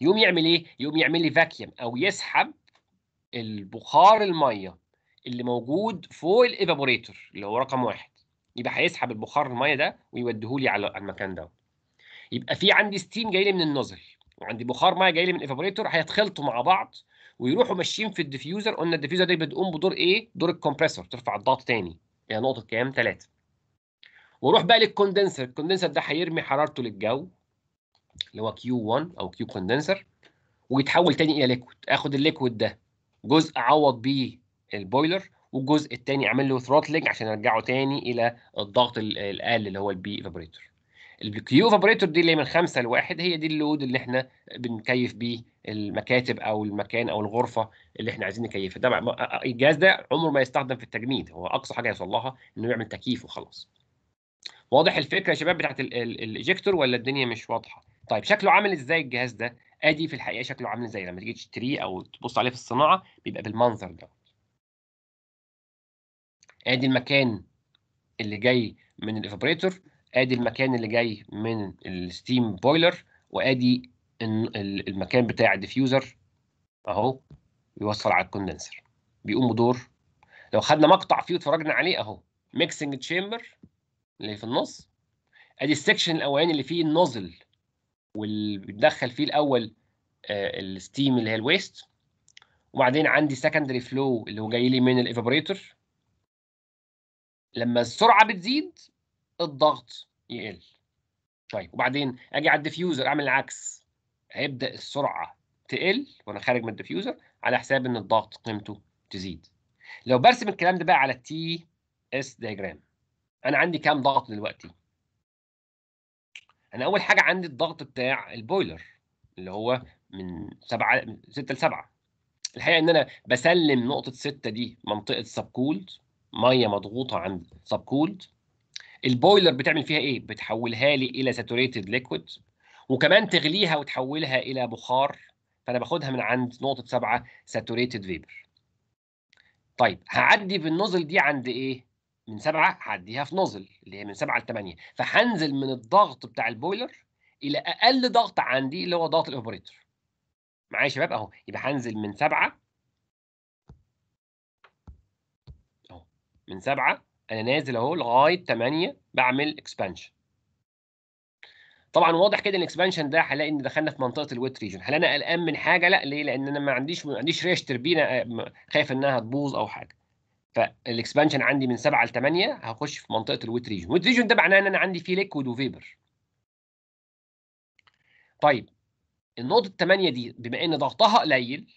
يقوم يعمل ايه يقوم يعمل لي فاكيوم او يسحب البخار الميه اللي موجود فوق الايفابوريتور اللي هو رقم واحد يبقى هيسحب البخار الميه ده لي على المكان ده يبقى في عندي ستيم جاي لي من النوزل وعندي بخار ميه جاي لي من الايفابوريتور هيتخلطوا مع بعض ويروحوا ماشيين في الديفيوزر قلنا الديفيوزر دي بتقوم بدور ايه دور الكمبريسور ترفع الضغط تاني هي يعني نقطه كام ثلاثة واروح بقى للكوندنسر الكوندنسر ده هيرمي حرارته للجو اللي هو Q1 او Q كوندنسر ويتحول تاني الى ليكويد اخد الليكويد ده جزء اعوض بيه البويلر والجزء التاني اعمل له ثروتلنج عشان ارجعه تاني الى الضغط الاقل اللي هو البي ايفابوريتور الكيو فابريتور دي اللي من خمسة لواحد هي دي اللود اللي احنا بنكيف بيه المكاتب او المكان او الغرفه اللي احنا عايزين نكيفها ده الجهاز ده عمره ما يستخدم في التجميد هو اقصى حاجه يوصل لها انه يعمل تكييف وخلاص واضح الفكره يا شباب بتاعت الايجكتور ولا الدنيا مش واضحه طيب شكله عامل ازاي الجهاز ده؟ ادي في الحقيقه شكله عامل ازاي لما تيجي تشتريه او تبص عليه في الصناعه بيبقى بالمنظر ده. ادي المكان اللي جاي من الايفابريتور، ادي المكان اللي جاي من الستيم بويلر، وادي المكان بتاع الديفيوزر اهو بيوصل على الكوندنسر. بيقوم بدور لو خدنا مقطع فيه واتفرجنا عليه اهو ميكسنج تشامبر اللي في النص ادي السكشن الاولاني اللي فيه النوزل واللي فيه الاول آه، الستيم اللي هي الويست وبعدين عندي سكندري فلو اللي هو جاي لي من الايفابوريتور لما السرعه بتزيد الضغط يقل طيب وبعدين اجي على الديفيوزر اعمل العكس هيبدا السرعه تقل وانا خارج من الديفيوزر على حساب ان الضغط قيمته تزيد لو برسم الكلام ده بقى على التي اس دياجرام انا عندي كام ضغط دلوقتي انا اول حاجه عندي الضغط بتاع البويلر اللي هو من 7 من 6 ل 7 الحقيقه ان انا بسلم نقطه 6 دي منطقه سب كولد ميه مضغوطه عند سب كولد البويلر بتعمل فيها ايه بتحولها لي الى ساتوريتد ليكويد وكمان تغليها وتحولها الى بخار فانا باخدها من عند نقطه 7 ساتوريتد فيبر طيب هعدي بالنوزل دي عند ايه من سبعه هعديها في نوزل اللي هي من سبعه لثمانيه فهنزل من الضغط بتاع البويلر الى اقل ضغط عندي اللي هو ضغط الاوبريتور معايا يا شباب اهو يبقى هنزل من سبعه اهو من سبعه انا نازل اهو لغايه 8 بعمل اكسبانشن طبعا واضح كده الاكسبانشن ده هلاقي ان دخلنا في منطقه الويت ريجن هل انا قلقان من حاجه لا ليه لان انا ما عنديش ما عنديش ريش تربينه آه، خايف انها تبوظ او حاجه فالاكسبانشن عندي من 7 ل 8 هخش في منطقه الويت ريجن ويت ريجن ده معناه ان انا عندي فيه ليكويد وفيبر طيب النقطه 8 دي بما ان ضغطها قليل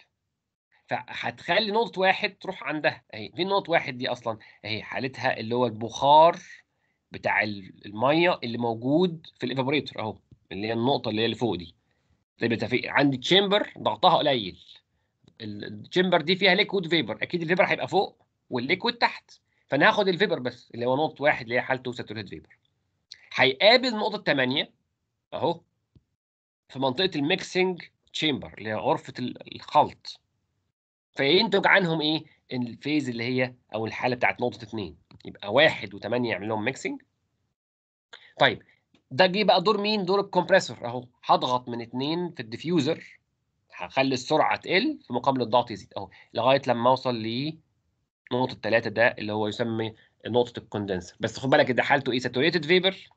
فهتخلي نقطه واحد تروح عندها اهي في نقطه واحد دي اصلا اهي حالتها اللي هو البخار بتاع الميه اللي موجود في الايفابوريتور اهو اللي هي النقطه اللي هي اللي فوق دي طيب عندي تشامبر ضغطها قليل التشامبر دي فيها ليكويد فيبر اكيد الفيبر هيبقى فوق والليكويد تحت فانا هاخد الفيبر بس اللي هو نقطه واحد اللي هي حالته ساتوريت فيبر هيقابل نقطه 8 اهو في منطقه الميكسنج تشامبر اللي هي غرفه الخلط فينتج عنهم ايه الفيز اللي هي او الحاله بتاعت نقطه 2 يبقى 1 و8 يعمل لهم ميكسنج طيب ده جه بقى دور مين دور الكمبريسور اهو هضغط من 2 في الديفيوزر هخلي السرعه تقل في مقابل الضغط يزيد اهو لغايه لما اوصل ل نقطه 3 ده اللي هو يسمى نقطه الكوندنسر بس خد بالك ده حالته ايه ساتوريتد فيبر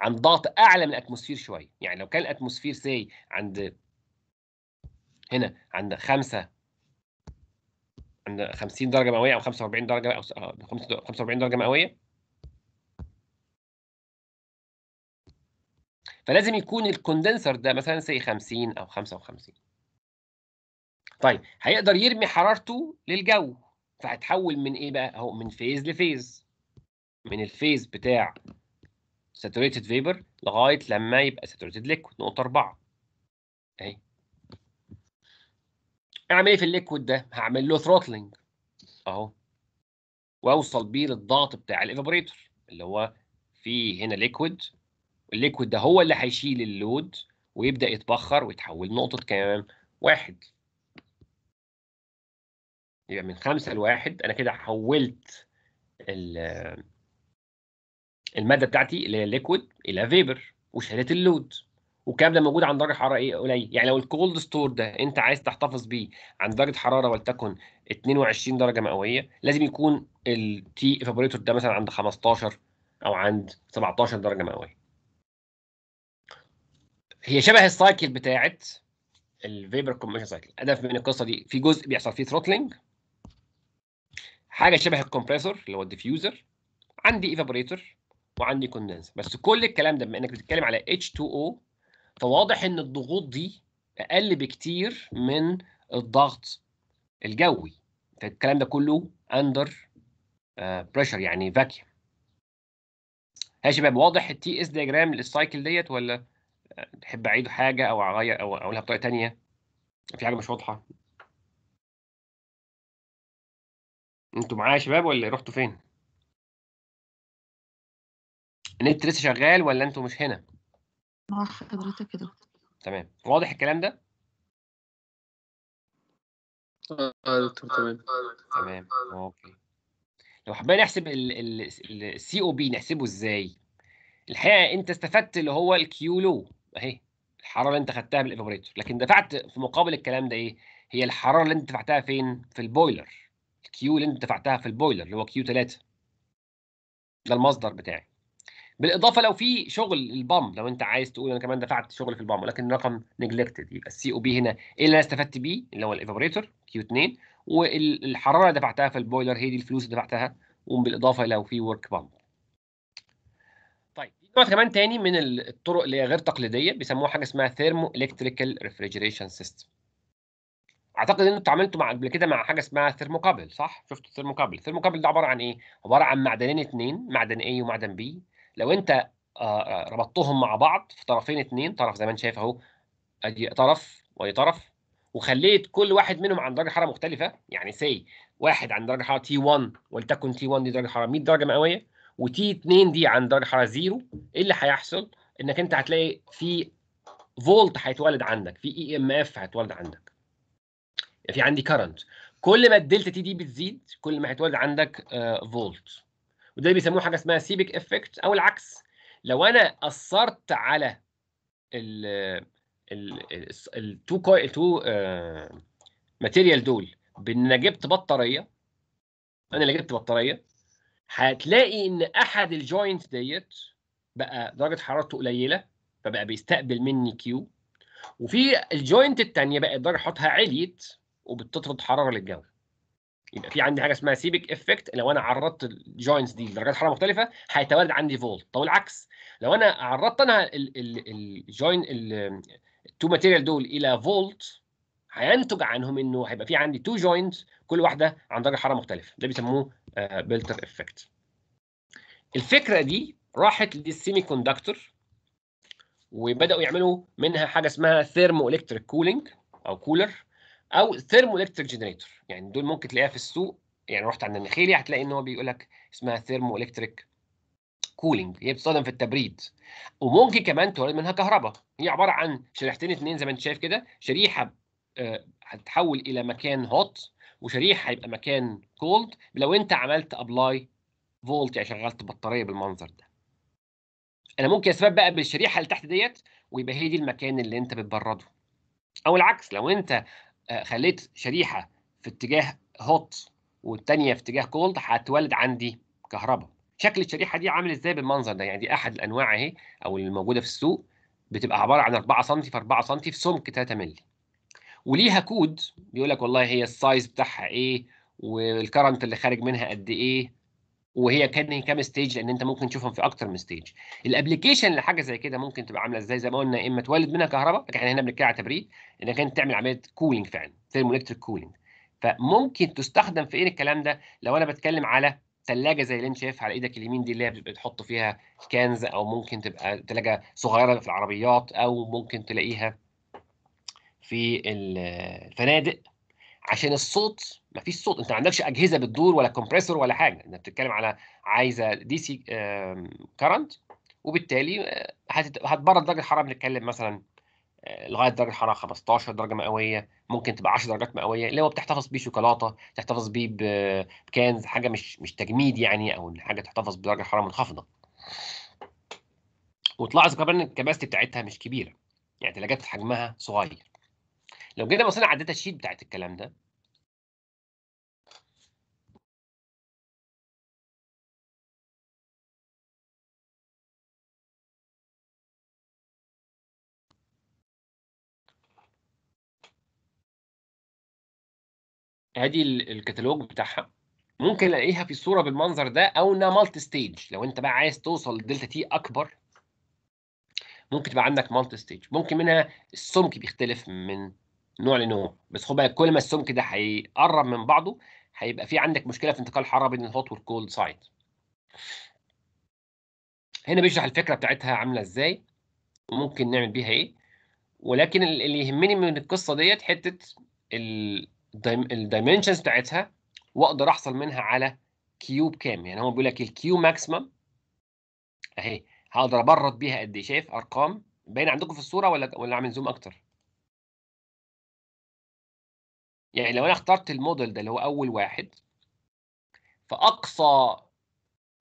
عند ضغط اعلى من الاتموسفير شويه يعني لو كان الاتموسفير سي عند هنا عند 5 عند 50 درجه مئويه او 45 درجه او 45 آه، درجه مئويه فلازم يكون الكوندنسر ده مثلا سي 50 او 55 طيب هيقدر يرمي حرارته للجو فهتحول من ايه بقى اهو من فيز لفيز من الفيز بتاع ساتوريتد فيبر لغايه لما يبقى ساتوريتد ليكويد نقطه 4 اهي اعمل ايه في الليكويد ده هعمل له ثروتلنج اهو واوصل بيه للضغط بتاع الايفابوريتور اللي هو في هنا ليكويد الليكويد ده هو اللي هيشيل اللود ويبدا يتبخر ويتحول نقطه كام واحد يبقى من خمسة لواحد أنا كده حولت المادة بتاعتي اللي هي الليكويد إلى فيبر وشالت اللود والكلام ده موجود عند درجه حراره ايه قليل يعني لو الكولد ستور ده انت عايز تحتفظ بيه عند درجه حراره ولتكن 22 درجه مئويه لازم يكون التي ايفابوريتور ده مثلا عند 15 او عند 17 درجه مئويه هي شبه السايكل بتاعت الفيبر كومبشن سايكل هدف من القصه دي في جزء بيحصل فيه ثروتلنج حاجه شبه الكمبريسور اللي هو الديفيوزر عندي ايفابوريتور وعندي كوندنسر بس كل الكلام ده بما انك بتتكلم على H2O فواضح ان الضغوط دي اقل بكتير من الضغط الجوي فالكلام ده كله اندر آه، بريشر يعني فاكيوم ها يا شباب واضح التي اس دياجرام للسايكل ديت ولا تحب اعيد حاجه او اغير او اقولها بطريقه ثانيه في حاجه مش واضحه انتوا معايا يا شباب ولا رُحتوا فين؟ النت لسه شغال ولا انتوا مش هنا؟ مع حضرتك كده. تمام، واضح الكلام ده؟ آه، تمام. أوكي. لو حبينا نحسب السي او بي نحسبه إزاي؟ الحقيقة أنت استفدت اللي هو لو أهي، الحرارة اللي أنت خدتها من لكن دفعت في مقابل الكلام ده إيه؟ هي الحرارة اللي أنت دفعتها فين؟ في البويلر. كيو اللي انت دفعتها في البويلر اللي هو كيو 3 ده المصدر بتاعي بالاضافه لو في شغل البام لو انت عايز تقول انا كمان دفعت شغل في البام ولكن الرقم نجلكتد يبقى السي او بي هنا ايه اللي انا استفدت بيه اللي هو الايفابريتور كيو 2 والحراره اللي دفعتها في البويلر هي دي الفلوس اللي دفعتها وبالاضافه لو في ورك بامب طيب نوع كمان تاني من الطرق اللي هي غير تقليديه بيسموها حاجه اسمها ثيرمو الكتريكال ريفريجريشن سيستم اعتقد ان انتوا اتعاملتوا مع قبل كده مع حاجه اسمها ثيرموكابل صح؟ شفتوا الثيرموكابل، الثيرموكابل ده عباره عن ايه؟ عباره عن معدنين اثنين، معدن A ومعدن B، لو انت آه، آه، ربطتهم مع بعض في طرفين اثنين، طرف زي ما انت شايف اهو ادي طرف وادي طرف، وخليت كل واحد منهم عند درجه حراره مختلفه، يعني سي واحد عند درجه حراره تي 1 ولتكن تي 1 دي درجه حراره 100 درجه مئويه، وتي 2 دي عند درجه حراره زيرو، ايه اللي هيحصل؟ انك انت هتلاقي في فولت هيتولد عندك، في اي ام اف هيتولد عندك. في عندي كرنت كل ما الدلتا تي دي بتزيد كل ما هيتولد عندك فولت آه، وده بيسموه حاجه اسمها سيبك افكت او العكس لو انا اثرت على ال ال التو كوي التو ماتيريال دول بان انا جبت بطاريه انا اللي جبت بطاريه هتلاقي ان احد الجوينت ديت بقى درجه حرارته قليله فبقى بيستقبل مني كيو وفي الجوينت الثانيه بقى درجه حرارتها عليت وبتطرد حراره للجو يبقى في عندي حاجه اسمها سيبك افكت لو انا عرضت الجوينتس دي لدرجات حراره مختلفه هيتوارد عندي فولت طب العكس لو انا عرضت انا الجوين التو ماتيريال دول الى فولت هينتج عنهم انه هيبقى في عندي تو جوينتس كل واحده عن درجه حراره مختلفه ده بيسموه بلتر آه، افكت الفكره دي راحت للسيمي كوندكتور وبداوا يعملوا منها حاجه اسمها ثيرمو الكتريك كولينج او كولر او ثيرمو الكتريك جنريتور يعني دول ممكن تلاقيها في السوق يعني رحت عند النخيلي هتلاقي ان هو بيقول لك اسمها ثيرمو الكتريك كولينج هي بتستخدم في التبريد وممكن كمان تولد منها كهرباء هي عباره عن شريحتين اثنين زي ما انت شايف كده شريحه هتتحول آه، الى مكان هوت وشريحه هيبقى مكان كولد لو انت عملت ابلاي فولت يعني شغلت بطاريه بالمنظر ده انا ممكن اسباب بقى بالشريحه اللي تحت ديت ويبقى هي دي المكان اللي انت بتبرده او العكس لو انت آه، خليت شريحه في اتجاه هوت والثانيه في اتجاه كولد هتولد عندي كهرباء شكل الشريحه دي عامل ازاي بالمنظر ده يعني دي احد الانواع اهي او الموجوده في السوق بتبقى عباره عن 4 سم في 4 سم في سمك 3 مللي وليها كود بيقول لك والله هي السايز بتاعها ايه والكرنت اللي خارج منها قد ايه وهي كان كام ستيج لان انت ممكن تشوفهم في اكتر من ستيج الابلكيشن لحاجه زي كده ممكن تبقى عامله ازاي زي ما قلنا اما تولد منها كهرباء احنا هنا بنتكلم على تبريد انك انت تعمل عمليه كولينج فعلا ثيرمولكتريك كولينج فممكن تستخدم في ايه الكلام ده لو انا بتكلم على ثلاجه زي اللي انت شايفها على ايدك اليمين دي اللي هي بتحط فيها كنز او ممكن تبقى ثلاجه صغيره في العربيات او ممكن تلاقيها في الفنادق عشان الصوت ما فيش صوت انت ما عندكش اجهزه بتدور ولا كومبريسور ولا حاجه انت بتتكلم على عايزه دي سي كرنت وبالتالي آه، هتبرد درجه الحراره بنتكلم مثلا آه، لغايه درجه الحراره 15 درجه مئويه ممكن تبقى 10 درجات مئويه اللي هو بتحتفظ بيه شوكولاته تحتفظ بيه بكنز حاجه مش مش تجميد يعني او حاجه تحتفظ بدرجه حراره منخفضه وتلاحظ كمان الكباستي بتاعتها مش كبيره يعني تلاجات حجمها صغير لو جينا بصينا على الداتا شيت بتاعت الكلام ده ادي الكتالوج بتاعها ممكن الاقيها في صوره بالمنظر ده او انها مالتي ستيج لو انت بقى عايز توصل لدلتا تي اكبر ممكن تبقى عندك مالتي ستيج ممكن منها السمك بيختلف من نوع لنوع بس خد بالك كل ما السمك ده هيقرب من بعضه هيبقى في عندك مشكله في انتقال الحراره بين الهوت والكولد سايد هنا بيشرح الفكره بتاعتها عامله ازاي وممكن نعمل بيها ايه ولكن اللي يهمني من القصه ديت حته الدايمنشنز بتاعتها واقدر احصل منها على كيوب كام يعني هو بيقول لك الكيو ماكسيمم اهي هقدر ابرد بيها قد ايه شايف ارقام باين عندكم في الصوره ولا ولا عامل زوم اكتر يعني لو انا اخترت الموديل ده اللي هو اول واحد فاقصى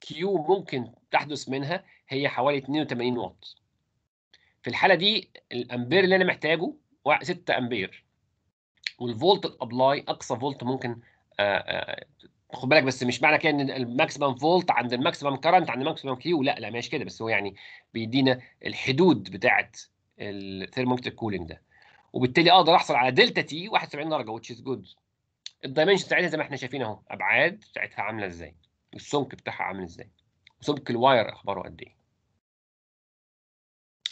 كيو ممكن تحدث منها هي حوالي 82 واط في الحاله دي الامبير اللي انا محتاجه 6 امبير والفولت الابلاي اقصى فولت ممكن خد بالك بس مش معنى كده ان الماكسيمم فولت عند الماكسيمم كرنت عند الماكسيمم كيو لا لا مش كده بس هو يعني بيدينا الحدود بتاعه الثيرموكتر كولينج ده وبالتالي اقدر احصل على دلتا تي 71 درجه which is good الدايمنشن بتاعتها زي ما احنا شايفين اهو ابعاد بتاعتها عامله ازاي السمك بتاعها عامل ازاي وسمك الواير اخباره قد ايه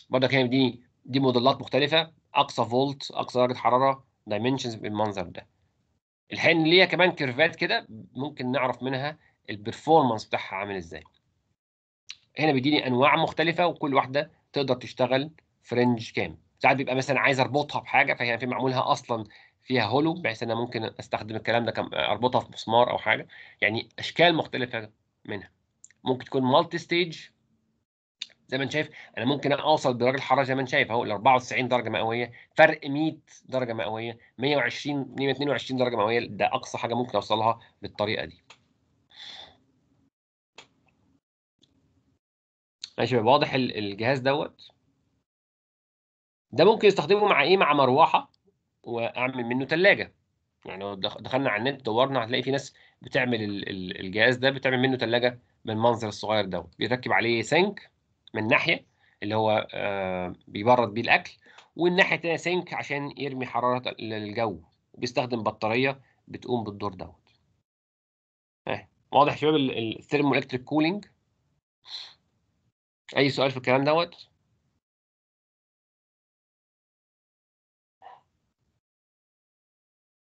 برضك كان يعني دي دي موديلات مختلفه اقصى فولت اقصى درجه حراره دايمنشنز بالمنظر ده الحين ليها كمان كيرفات كده ممكن نعرف منها البرفورمانس بتاعها عامل ازاي هنا بيديني انواع مختلفه وكل واحده تقدر تشتغل فرنج كام ساعات بيبقى مثلا عايز اربطها بحاجه فهي في معمولها اصلا فيها هولو بحيث ان انا ممكن استخدم الكلام ده كم اربطها في مسمار او حاجه يعني اشكال مختلفه منها ممكن تكون مالتي ستيج زي ما انت شايف انا ممكن اوصل درجه الحراره زي ما انت شايف اهو ل 94 درجه مئويه فرق 100 درجه مئويه 120 122 درجه مئويه ده اقصى حاجه ممكن اوصلها بالطريقه دي ماشي واضح الجهاز دوت ده ممكن يستخدمه مع ايه مع مروحه واعمل منه ثلاجه يعني لو دخلنا على النت دورنا هتلاقي في ناس بتعمل الجهاز ده بتعمل منه ثلاجه بالمنظر الصغير دوت بيركب عليه سنك من ناحيه اللي هو آه، بيبرد بيه الاكل والناحيه الثانيه سنك عشان يرمي حراره الجو بيستخدم بطاريه بتقوم بالدور دوت اه. واضح يا شباب الثيرمو الكتريك كولينج اي سؤال في الكلام دوت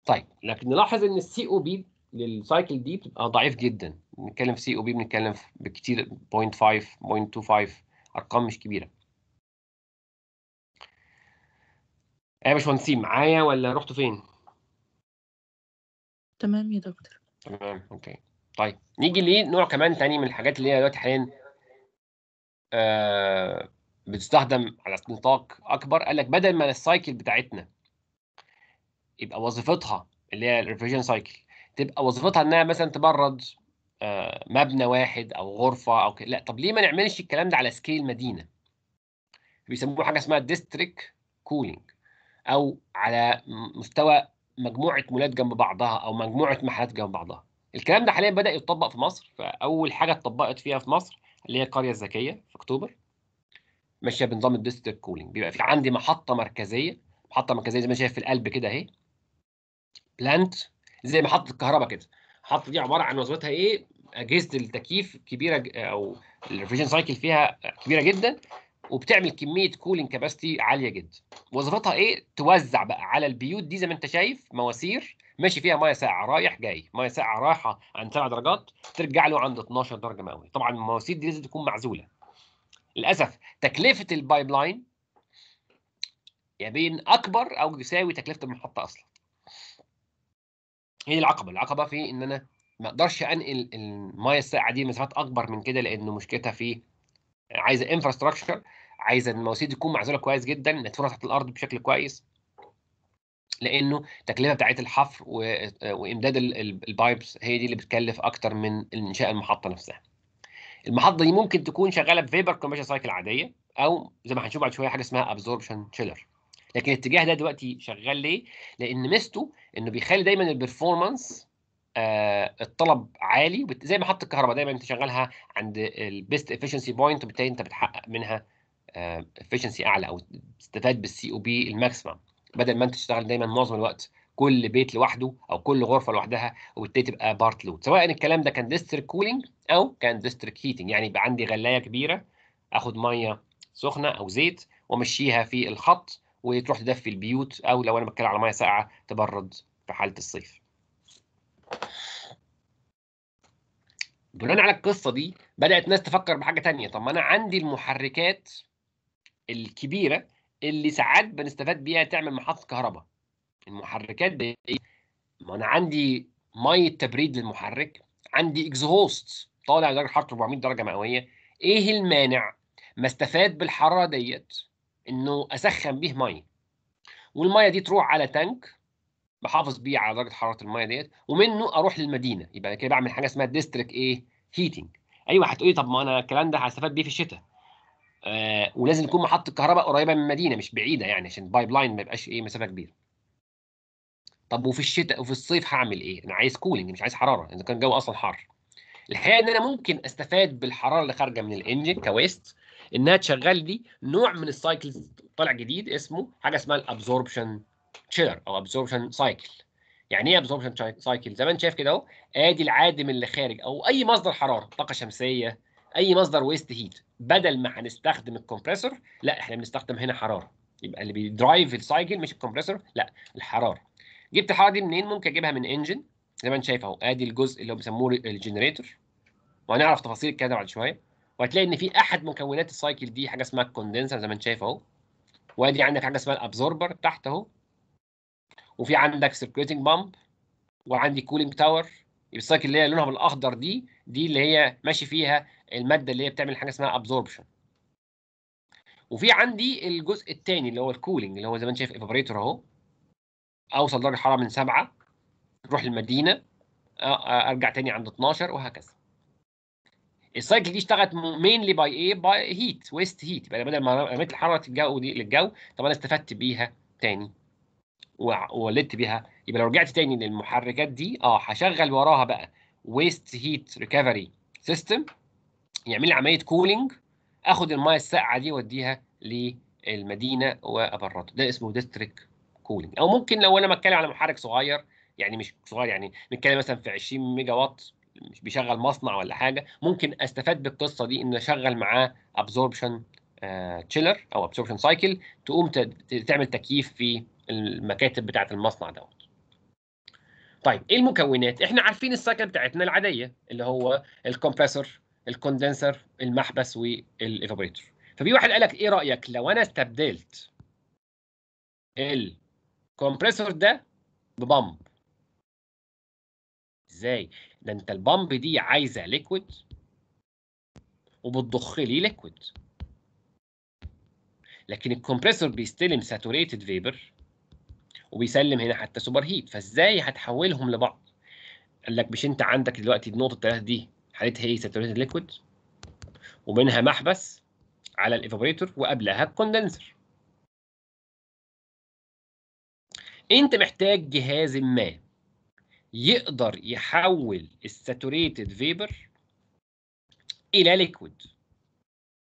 طيب لكن نلاحظ ان السي او بي للسايكل دي بتبقى ضعيف جدا بنتكلم في سي او بي بنتكلم بكتير 0.5 0.25 ارقام مش كبيره ايه يا باشمهندسين معايا ولا رحتوا فين؟ تمام يا دكتور تمام اوكي طيب نيجي لنوع كمان تاني من الحاجات اللي هي دلوقتي حاليا آه بتستخدم على نطاق اكبر قال لك بدل ما السايكل بتاعتنا يبقى وظيفتها اللي هي الريفيجن سايكل تبقى وظيفتها انها مثلا تبرد آه، مبنى واحد او غرفه او كده لا طب ليه ما نعملش الكلام ده على سكيل مدينه بيسموه حاجه اسمها ديستريك كولينج او على مستوى مجموعه مولات جنب بعضها او مجموعه محلات جنب بعضها الكلام ده حاليا بدا يتطبق في مصر فاول حاجه اتطبقت فيها في مصر اللي هي القريه الذكيه في اكتوبر ماشيه بنظام الديستريك كولينج بيبقى في عندي محطه مركزيه محطه مركزيه زي ما شايف في القلب كده اهي بلانت زي محطه الكهرباء كده المحطه دي عباره عن وظيفتها ايه اجهزه التكييف كبيره او الريفريجن سايكل فيها كبيره جدا وبتعمل كميه كولينج كاباسيتي عاليه جدا وظيفتها ايه توزع بقى على البيوت دي زي ما انت شايف مواسير ماشي فيها ميه ساقعه رايح جاي ميه ساقعه رايحه عند 7 درجات ترجع له عند 12 درجه مئويه طبعا المواسير دي لازم تكون معزوله للاسف تكلفه البايب لاين يا بين اكبر او يساوي تكلفه المحطه اصلا هي العقبه العقبه في ان انا ما اقدرش انقل المايه الساقعه دي مسافات اكبر من كده لانه مشكلتها في عايزه انفراستراكشر عايزه المواسير تكون معزوله كويس جدا مدفونه تحت الارض بشكل كويس لانه التكلفه بتاعت الحفر وامداد البايبس هي دي اللي بتكلف اكتر من انشاء المحطه نفسها المحطه دي ممكن تكون شغاله بفيبر كومبشن سايكل عاديه او زي ما هنشوف بعد شويه حاجه اسمها ابزوربشن شيلر لكن الاتجاه ده دلوقتي شغال ليه؟ لان ميزته انه بيخلي دايما البرفورمانس آه الطلب عالي زي ما حط الكهرباء دايما انت شغالها عند البيست افشنسي بوينت وبالتالي انت بتحقق منها افشنسي آه اعلى او تستفاد بالسي او بي الماكسيمم بدل ما انت تشتغل دايما معظم الوقت كل بيت لوحده او كل غرفه لوحدها وبالتالي تبقى بارت لود سواء الكلام ده كان ديستريك كولينج او كان ديستريك هيتنج يعني يبقى عندي غلايه كبيره اخد ميه سخنه او زيت وامشيها في الخط وتروح تدفي البيوت او لو انا بتكلم على ميه ساقعه تبرد في حاله الصيف بناء على القصه دي بدات ناس تفكر بحاجه تانية طب ما انا عندي المحركات الكبيره اللي ساعات بنستفاد بيها تعمل محطه كهرباء المحركات دي ما انا عندي ميه تبريد للمحرك عندي اكزوست طالع درجه حراره 400 درجه مئويه ايه المانع ما استفاد بالحراره ديت انه اسخن بيه ميه والميه دي تروح على تانك بحافظ بيه على درجه حراره الميه ديت ومنه اروح للمدينه يبقى انا كده بعمل حاجه اسمها ديستريك ايه هيتنج ايوه هتقولي طب ما انا الكلام ده هستفاد بيه في الشتاء آه ولازم يكون محطه الكهرباء قريبه من المدينه مش بعيده يعني عشان البايب لاين ما يبقاش ايه مسافه كبيره طب وفي الشتاء وفي الصيف هعمل ايه انا عايز كولينج مش عايز حراره اذا كان الجو اصلا حار الحقيقه ان انا ممكن استفاد بالحراره اللي خارجه من الانجن كويست انها تشغل لي نوع من السايكلز طلع جديد اسمه حاجه اسمها الابزوربشن تشيلر او ابزوربشن سايكل يعني ايه ابزوربشن سايكل زي ما انت شايف كده اهو ادي العادم اللي خارج او اي مصدر حراره طاقه شمسيه اي مصدر ويست هيت بدل ما هنستخدم الكمبريسور لا احنا بنستخدم هنا حراره يبقى اللي بيدرايف السايكل مش الكمبريسور لا الحراره جبت الحراره دي منين ممكن اجيبها من انجن زي ما انت شايف اهو ادي الجزء اللي هو بيسموه الجنريتور وهنعرف تفاصيل الكلام بعد شويه وهتلاقي ان في احد مكونات السايكل دي حاجه اسمها الكوندنسر زي ما انت شايف اهو وادي عندك حاجه اسمها الابزوربر تحت اهو وفي عندك سيركيتنج بامب وعندي كولينج تاور السايكل اللي هي لونها بالاخضر دي دي اللي هي ماشي فيها الماده اللي هي بتعمل حاجه اسمها ابزوربشن وفي عندي الجزء الثاني اللي هو الكولينج اللي هو زي ما انت شايف ايفابريتور اهو اوصل درجه حراره من سبعه اروح المدينه ارجع تاني عند 12 وهكذا السايكل دي اشتغلت مينلي باي ايه باي هيت ويست هيت يبقى بدل ما رميت الحراره الجو دي للجو طب انا استفدت بيها تاني وولدت بيها يبقى لو رجعت تاني للمحركات دي اه هشغل وراها بقى ويست هيت ريكفري سيستم يعمل لي عمليه كولينج اخد المايه الساقعه دي واديها للمدينه وابرده ده اسمه ديستريك كولينج او ممكن لو انا بتكلم على محرك صغير يعني مش صغير يعني نتكلم مثلا في 20 ميجا وات مش بيشغل مصنع ولا حاجه ممكن استفاد بالقصه دي ان اشغل معاه ابزوربشن آه، تشيلر او ابزوربشن سايكل تقوم تعمل تكييف في المكاتب بتاعه المصنع دوت طيب ايه المكونات احنا عارفين السايكل بتاعتنا العاديه اللي هو الكمبريسور الكوندنسر المحبس والايفابريتور ففي واحد قال لك ايه رايك لو انا استبدلت الكمبريسور ده ببمب ازاي ده انت البامب دي عايزه ليكويد وبتضخ لي ليكويد لكن الكمبريسور بيستلم ساتوريتد فيبر وبيسلم هنا حتى سوبر هيت فازاي هتحولهم لبعض قال لك مش انت عندك دلوقتي النقطه الثلاثه دي حالتها ايه ساتوريتد ليكويد ومنها محبس على الايفابوريتور وقبلها الكوندنسر انت محتاج جهاز ما يقدر يحول الساتوريتد فيبر الى ليكويد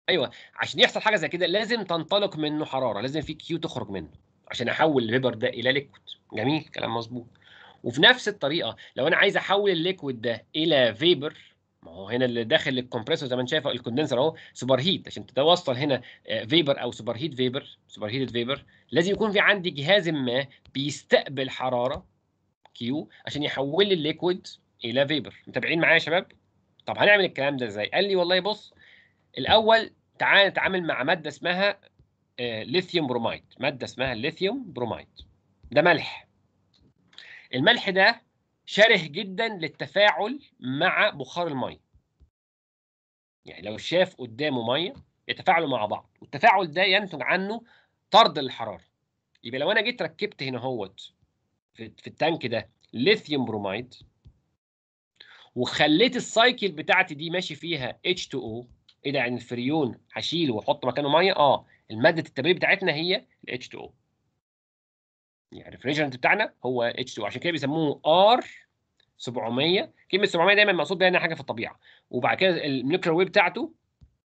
ايوه عشان يحصل حاجه زي كده لازم تنطلق منه حراره لازم في كيو تخرج منه عشان احول الفيبر ده الى ليكويد جميل كلام مظبوط وفي نفس الطريقه لو انا عايز احول الليكويد ده الى فيبر ما هو هنا اللي داخل الكمبريسور زي ما انت شايف الكوندنسر اهو سوبر هيت عشان توصل هنا فيبر آه، او سوبر هيت فيبر سوبر هيتد فيبر لازم يكون في عندي جهاز ما بيستقبل حراره كيو عشان يحول لي الليكويد الى فيبر متابعين معايا يا شباب طب هنعمل الكلام ده ازاي قال لي والله بص الاول تعال نتعامل مع ماده اسمها ليثيوم آه، برومايد ماده اسمها الليثيوم برومايد ده ملح الملح ده شره جدا للتفاعل مع بخار الميه يعني لو شاف قدامه ميه يتفاعلوا مع بعض والتفاعل ده ينتج عنه طرد الحراره يبقى لو انا جيت ركبت هنا اهوت في, التانك ده ليثيوم بروميد وخليت السايكل بتاعتي دي ماشي فيها H2O ايه ده يعني الفريون هشيله واحط مكانه ميه اه الماده التبريد بتاعتنا هي H2O يعني الريفريجرنت بتاعنا هو H2O عشان كده بيسموه R 700 كلمه 700 دايما مقصود بيها حاجه في الطبيعه وبعد كده النيوكلير ويب بتاعته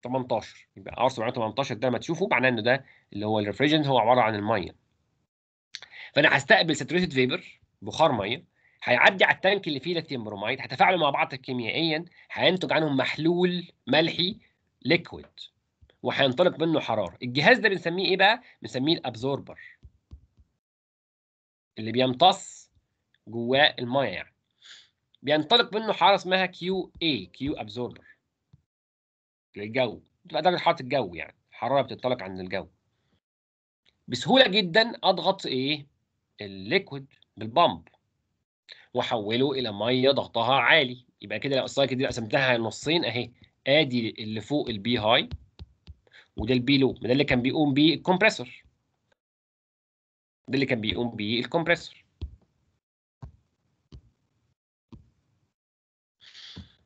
18 يبقى ار 718 ده لما تشوفه معناه ان ده اللي هو الريفريجرنت هو عباره عن الميه فانا هستقبل ساتوريتد فيبر بخار ميه هيعدي على التانك اللي فيه ليثيوم برومايد هيتفاعلوا مع بعض كيميائيا هينتج عنهم محلول ملحي ليكويد وهينطلق منه حراره الجهاز ده بنسميه ايه بقى بنسميه الابزوربر اللي بيمتص جواه الميه يعني بينطلق منه حراره اسمها كيو اي كيو ابزوربر للجو بتبقى درجه حراره الجو يعني الحراره بتنطلق عند الجو بسهوله جدا اضغط ايه الليكويد بالبامب وحوله الى ميه ضغطها عالي يبقى كده لو السايكل دي قسمتها نصين اهي ادي اللي فوق البي هاي وده البي لو ده اللي كان بيقوم بيه الكمبريسور ده اللي كان بيقوم بيه الكمبريسور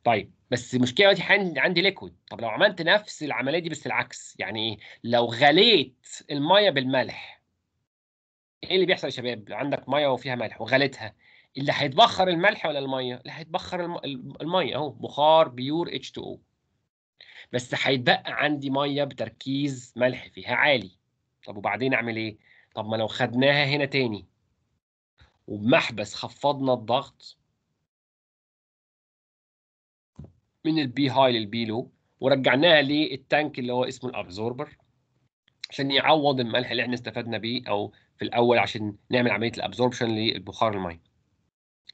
طيب بس المشكله دلوقتي عندي ليكويد طب لو عملت نفس العمليه دي بس العكس يعني ايه لو غليت الميه بالملح ايه اللي بيحصل يا شباب عندك ميه وفيها ملح وغليتها اللي هيتبخر الملح ولا الميه اللي هيتبخر الميه اهو بخار بيور اتش 2 او بس هيتبقى عندي ميه بتركيز ملح فيها عالي طب وبعدين اعمل ايه طب ما لو خدناها هنا تاني وبمحبس خفضنا الضغط من البي هاي للبي لو ورجعناها للتانك اللي هو اسمه الابزوربر عشان يعوض الملح اللي احنا استفدنا بيه او في الاول عشان نعمل عمليه الابزوربشن للبخار الميه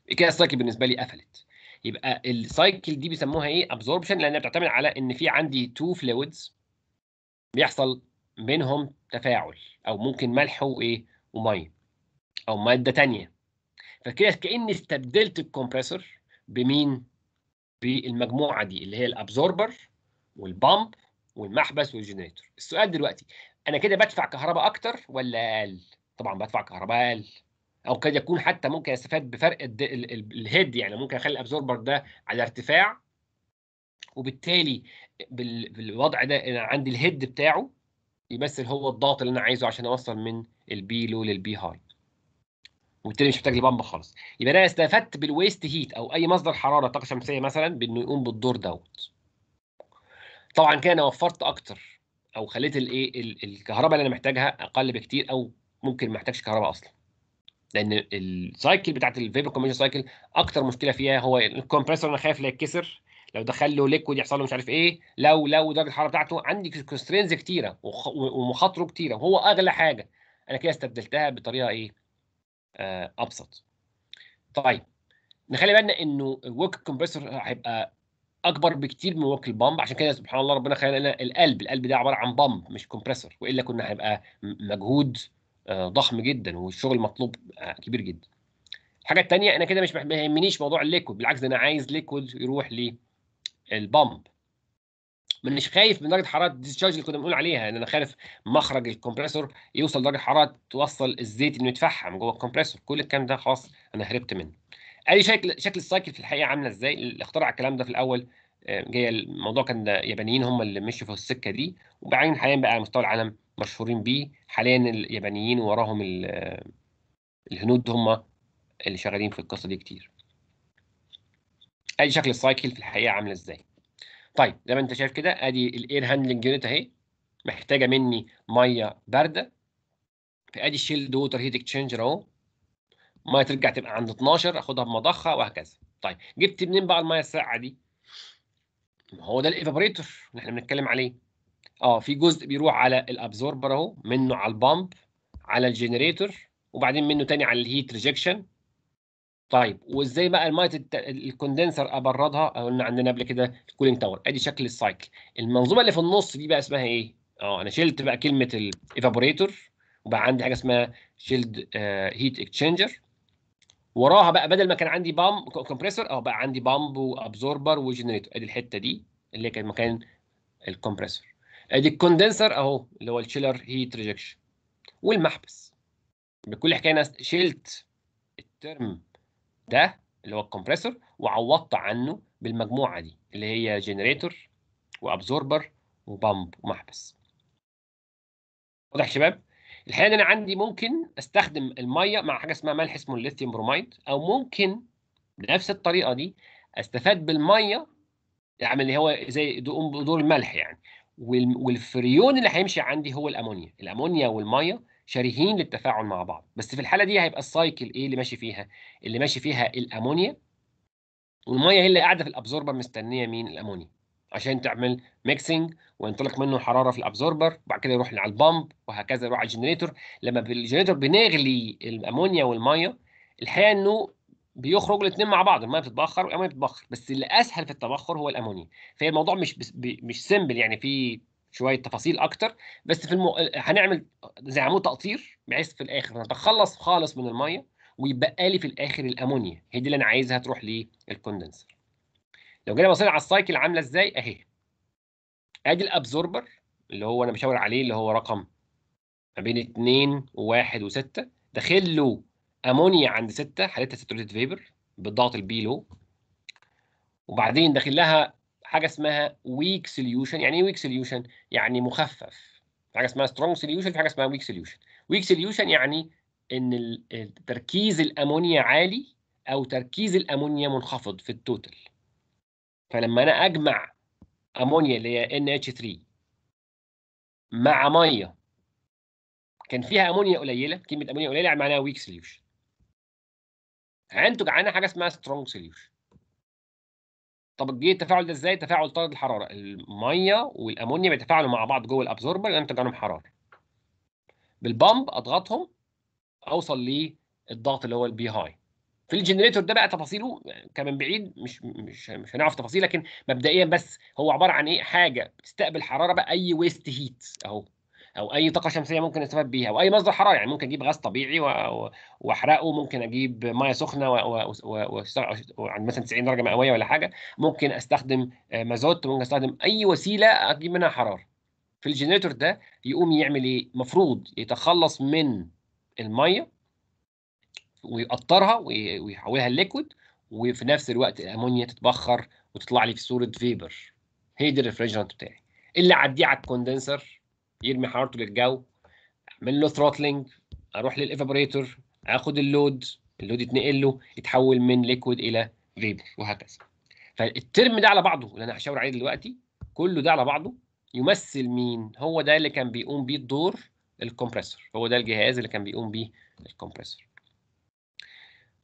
إيه كده السايكل بالنسبه لي قفلت يبقى السايكل دي بيسموها ايه ابزوربشن لانها بتعتمد على ان في عندي تو فلويدز بيحصل بينهم تفاعل او ممكن ملح وايه وميه او ماده تانية فكده كاني استبدلت الكمبريسور بمين بالمجموعه دي اللي هي الابزوربر والبامب والمحبس والجنريتور السؤال دلوقتي انا كده بدفع كهرباء اكتر ولا اقل طبعا بدفع كهرباء او قد يكون حتى ممكن استفاد بفرق الهيد يعني ممكن اخلي الابزوربر ده على ارتفاع وبالتالي بالوضع ده انا عندي الهيد بتاعه يمثل هو الضغط اللي انا عايزه عشان اوصل من البي لو للبي هاي وبالتالي مش محتاج بامب خالص يبقى انا استفدت بالويست هيت او اي مصدر حراره طاقه شمسيه مثلا بانه يقوم بالدور دوت طبعا كده انا وفرت اكتر او خليت الايه الكهرباء اللي انا محتاجها اقل بكتير او ممكن ما يحتاجش كهرباء اصلا لان السايكل بتاعت الفيبر كومبشن سايكل اكتر مشكله فيها هو الكمبريسور انا خايف لا يتكسر لو دخل له ليكويد يحصل له مش عارف ايه لو لو درجه الحراره بتاعته عندي كونسترينز كتيره ومخاطره كتيره وهو اغلى حاجه انا كده استبدلتها بطريقه ايه آه، ابسط طيب نخلي بالنا انه الورك كومبريسور هيبقى اكبر بكتير من ورك البامب عشان كده سبحان الله ربنا خلق لنا القلب القلب ده عباره عن بامب مش كومبريسور والا كنا هيبقى مجهود آه، ضخم جدا والشغل مطلوب آه، كبير جدا الحاجه الثانيه انا كده مش ما يهمنيش موضوع الليكويد بالعكس انا عايز ليكويد يروح للبامب مش خايف من درجه حراره الديسشارج اللي كنا بنقول عليها ان انا خايف مخرج الكمبريسور يوصل لدرجه حراره توصل الزيت انه يتفحم جوه الكمبريسور كل الكلام ده خلاص انا هربت منه أي شكل شكل السايكل في الحقيقه عامله ازاي اللي اخترع الكلام ده في الاول آه، جايه الموضوع كان يابانيين هم اللي مشوا في السكه دي وبعدين حاليا بقى على مستوى العالم مشهورين بيه حاليا اليابانيين وراهم الهنود هم اللي شغالين في القصه دي كتير ادي شكل السايكل في الحقيقه عامله ازاي طيب زي ما انت شايف كده ادي الاير هاندلنج يونت اهي محتاجه مني ميه بارده فادي الشيلد ووتر هيت اكتشينجر اهو ميه ترجع تبقى عند 12 اخدها بمضخه وهكذا طيب جبت منين بقى الميه الساقعه دي ما هو ده الايفابوريتور اللي احنا بنتكلم عليه اه في جزء بيروح على الابزوربر اهو منه على البامب على الجنريتور وبعدين منه تاني على الهيت ريجكشن طيب وازاي بقى الميه الكوندنسر ابردها قلنا عندنا قبل كده الكولينج تاور ادي شكل السايكل المنظومه اللي في النص دي بقى اسمها ايه اه انا شلت بقى كلمه الايفابوريتور وبقى عندي حاجه اسمها شيلد هيت اكشنجر وراها بقى بدل ما كان عندي بامب كومبريسور اه بقى عندي بامب وابزوربر وجنريتور ادي الحته دي اللي كانت مكان الكومبريسور ادي الكوندنسر اهو اللي هو الشيلر هيت ريجكشن والمحبس بكل حكايه انا شلت الترم ده اللي هو الكمبريسور وعوضت عنه بالمجموعه دي اللي هي جنريتور وابزوربر وبامب ومحبس واضح يا شباب الحقيقه ان انا عندي ممكن استخدم الميه مع حاجه اسمها ملح اسمه الليثيوم برومايد او ممكن بنفس الطريقه دي استفاد بالميه اعمل اللي هو زي دور الملح يعني والفريون اللي هيمشي عندي هو الامونيا الامونيا والميه شريهين للتفاعل مع بعض بس في الحاله دي هيبقى السايكل ايه اللي ماشي فيها اللي ماشي فيها الامونيا والميه هي اللي قاعده في الابزوربر مستنيه مين الامونيا عشان تعمل ميكسنج وينطلق منه حراره في الابزوربر وبعد كده يروح على البامب وهكذا يروح على الجنريتور لما بالجنريتور بنغلي الامونيا والميه الحقيقه انه بيخرجوا الاثنين مع بعض الميه بتتبخر والامونيا بتتبخر بس اللي اسهل في التبخر هو الامونيا فهي الموضوع مش بس مش سيمبل يعني في شويه تفاصيل اكتر بس في المو... هنعمل زي عمود تقطير بحيث في الاخر نتخلص خالص من الميه ويبقى لي في الاخر الامونيا هي دي اللي انا عايزها تروح للكوندنسر لو جينا بصينا على السايكل عامله ازاي اهي ادي الابزوربر اللي هو انا بشاور عليه اللي هو رقم ما بين 2 و1 و6 داخل له امونيا عند 6 حالتها ساتوريتد فيبر بالضغط البي لو وبعدين داخل لها حاجه اسمها ويك سوليوشن يعني ايه ويك سوليوشن يعني مخفف في حاجه اسمها سترونج سوليوشن في حاجه اسمها ويك سوليوشن ويك سوليوشن يعني ان تركيز الامونيا عالي او تركيز الامونيا منخفض في التوتال فلما انا اجمع امونيا اللي هي NH3 مع ميه كان فيها امونيا قليله كلمه امونيا قليله يعني معناها ويك سوليوشن هينتج عنها حاجه اسمها سترونج سوليوشن طب جه التفاعل ده ازاي تفاعل طرد الحراره الميه والامونيا بيتفاعلوا مع بعض جوه الابزوربر ينتج يعني عنهم حراره بالبامب اضغطهم اوصل للضغط اللي هو البي هاي في الجنريتور ده بقى تفاصيله كمان بعيد مش مش مش هنعرف تفاصيل لكن مبدئيا بس هو عباره عن ايه حاجه بتستقبل حراره بقى اي ويست هيت اهو او اي طاقه شمسيه ممكن استفاد بيها او اي مصدر حراره يعني ممكن اجيب غاز طبيعي واحرقه ممكن اجيب ميه سخنه واشتغل عند يعني مثلا 90 درجه مئويه ولا حاجه ممكن استخدم آه، مازوت ممكن استخدم اي وسيله اجيب منها حراره في الجنريتور ده يقوم يعمل ايه المفروض يتخلص من الميه ويقطرها ويحولها لليكويد وفي نفس الوقت الامونيا تتبخر وتطلع لي في صوره فيبر هي دي الريفريجرانت بتاعي اللي عديه على الكوندنسر يرمي حرارته للجو اعمل له ثروتلنج اروح للإيفابوريتور اخد اللود اللود يتنقل له يتحول من ليكويد الى فيبر وهكذا فالترم ده على بعضه اللي انا هشاور عليه دلوقتي كله ده على بعضه يمثل مين هو ده اللي كان بيقوم بيه الدور الكمبريسور هو ده الجهاز اللي كان بيقوم بيه الكمبريسور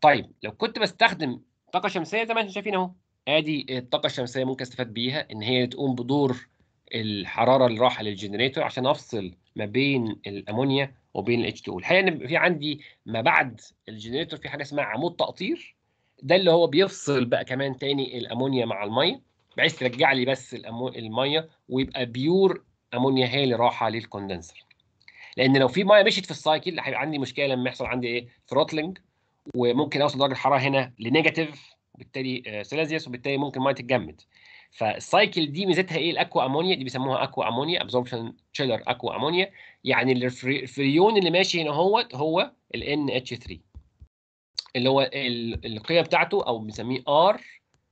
طيب لو كنت بستخدم طاقه شمسيه زي ما احنا شايفين اهو ادي الطاقه الشمسيه ممكن استفاد بيها ان هي تقوم بدور الحراره اللي راحه للجنريتور عشان افصل ما بين الامونيا وبين الاتش 2 الحقيقه ان في عندي ما بعد الجنريتور في حاجه اسمها عمود تقطير ده اللي هو بيفصل بقى كمان تاني الامونيا مع الميه بحيث ترجع لي بس الميه ويبقى بيور امونيا هي اللي راحه للكوندنسر لان لو في ميه مشيت في السايكل هيبقى عندي مشكله لما يحصل عندي ايه ثروتلنج وممكن اوصل درجه الحراره هنا لنيجاتيف وبالتالي سيلزيوس وبالتالي ممكن الميه تتجمد فالسايكل دي ميزتها ايه الاكوا امونيا دي بيسموها اكوا امونيا ابزوربشن تشيلر اكوا امونيا يعني الفريون اللي ماشي هنا اهوت هو ال NH3 اللي هو القيم بتاعته او بنسميه ار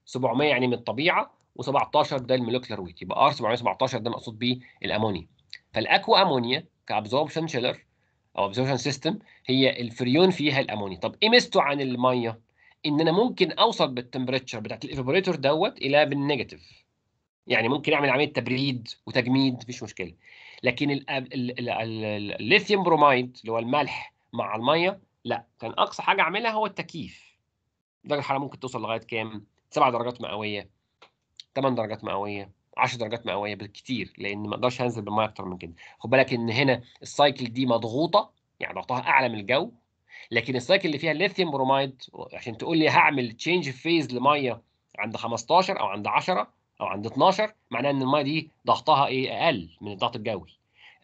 700 يعني من الطبيعه و17 ده المولكيولر ويت يبقى ار 717 ده مقصود بيه الامونيا فالاكوا امونيا كابزوربشن تشيلر او ابزوربشن سيستم هي الفريون فيها الامونيا طب ايه ميزته عن الميه ان انا ممكن اوصل بالتمبريتشر بتاعت الايفابوريتور دوت الى بالنيجاتيف يعني ممكن اعمل عمليه تبريد وتجميد مفيش مشكله لكن الليثيوم برومايد اللي هو الملح مع الميه لا كان اقصى حاجه اعملها هو التكييف درجه الحراره ممكن توصل لغايه كام 7 درجات مئويه 8 درجات مئويه 10 درجات مئويه بالكتير لان ما اقدرش انزل بالميه اكتر من كده خد بالك ان هنا السايكل دي مضغوطه يعني ضغطها اعلى من الجو لكن السايكل اللي فيها الليثيوم برومايد عشان تقول لي هعمل تشينج فيز لميه عند 15 او عند 10 او عند 12 معناها ان الميه دي ضغطها ايه اقل من الضغط الجوي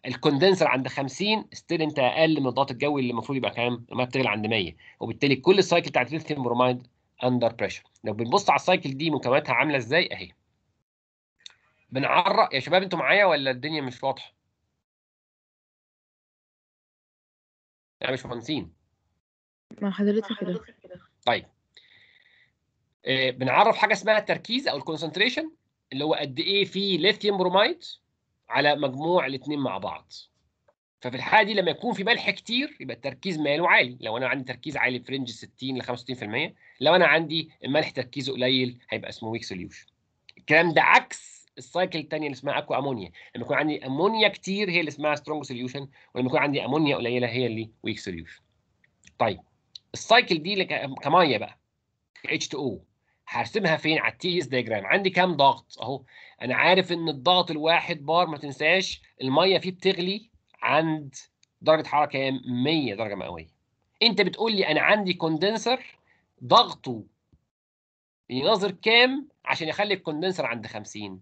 الكوندنسر عند 50 ستيل انت اقل من الضغط الجوي اللي المفروض يبقى كام الميه بتغلي عند 100 وبالتالي كل السايكل بتاعت الليثيوم برومايد اندر بريشر لو بنبص على السايكل دي مكوناتها عامله ازاي اهي بنعرق يا شباب انتوا معايا ولا الدنيا مش واضحه يا باشمهندسين مع حضرتك كده طيب آه، بنعرف حاجه اسمها التركيز او الكونسنتريشن اللي هو قد ايه في ليثيوم برومايد على مجموع الاثنين مع بعض ففي الحاله دي لما يكون في ملح كتير يبقى التركيز ماله عالي لو انا عندي تركيز عالي في رينج 60 ل 65% لو انا عندي الملح تركيزه قليل هيبقى اسمه ويك سوليوشن الكلام ده عكس السايكل الثانيه اللي اسمها اكوا امونيا لما يكون عندي امونيا كتير هي اللي اسمها سترونج سوليوشن ولما يكون عندي امونيا قليله هي اللي ويك سوليوشن طيب السايكل دي كميه بقى اتش 2 o هرسمها فين على التي اس ديجرام عندي كام ضغط اهو انا عارف ان الضغط الواحد بار ما تنساش الميه فيه بتغلي عند درجه حراره كام 100 درجه مئويه انت بتقول لي انا عندي كوندنسر ضغطه يناظر كام عشان يخلي الكوندنسر عند 50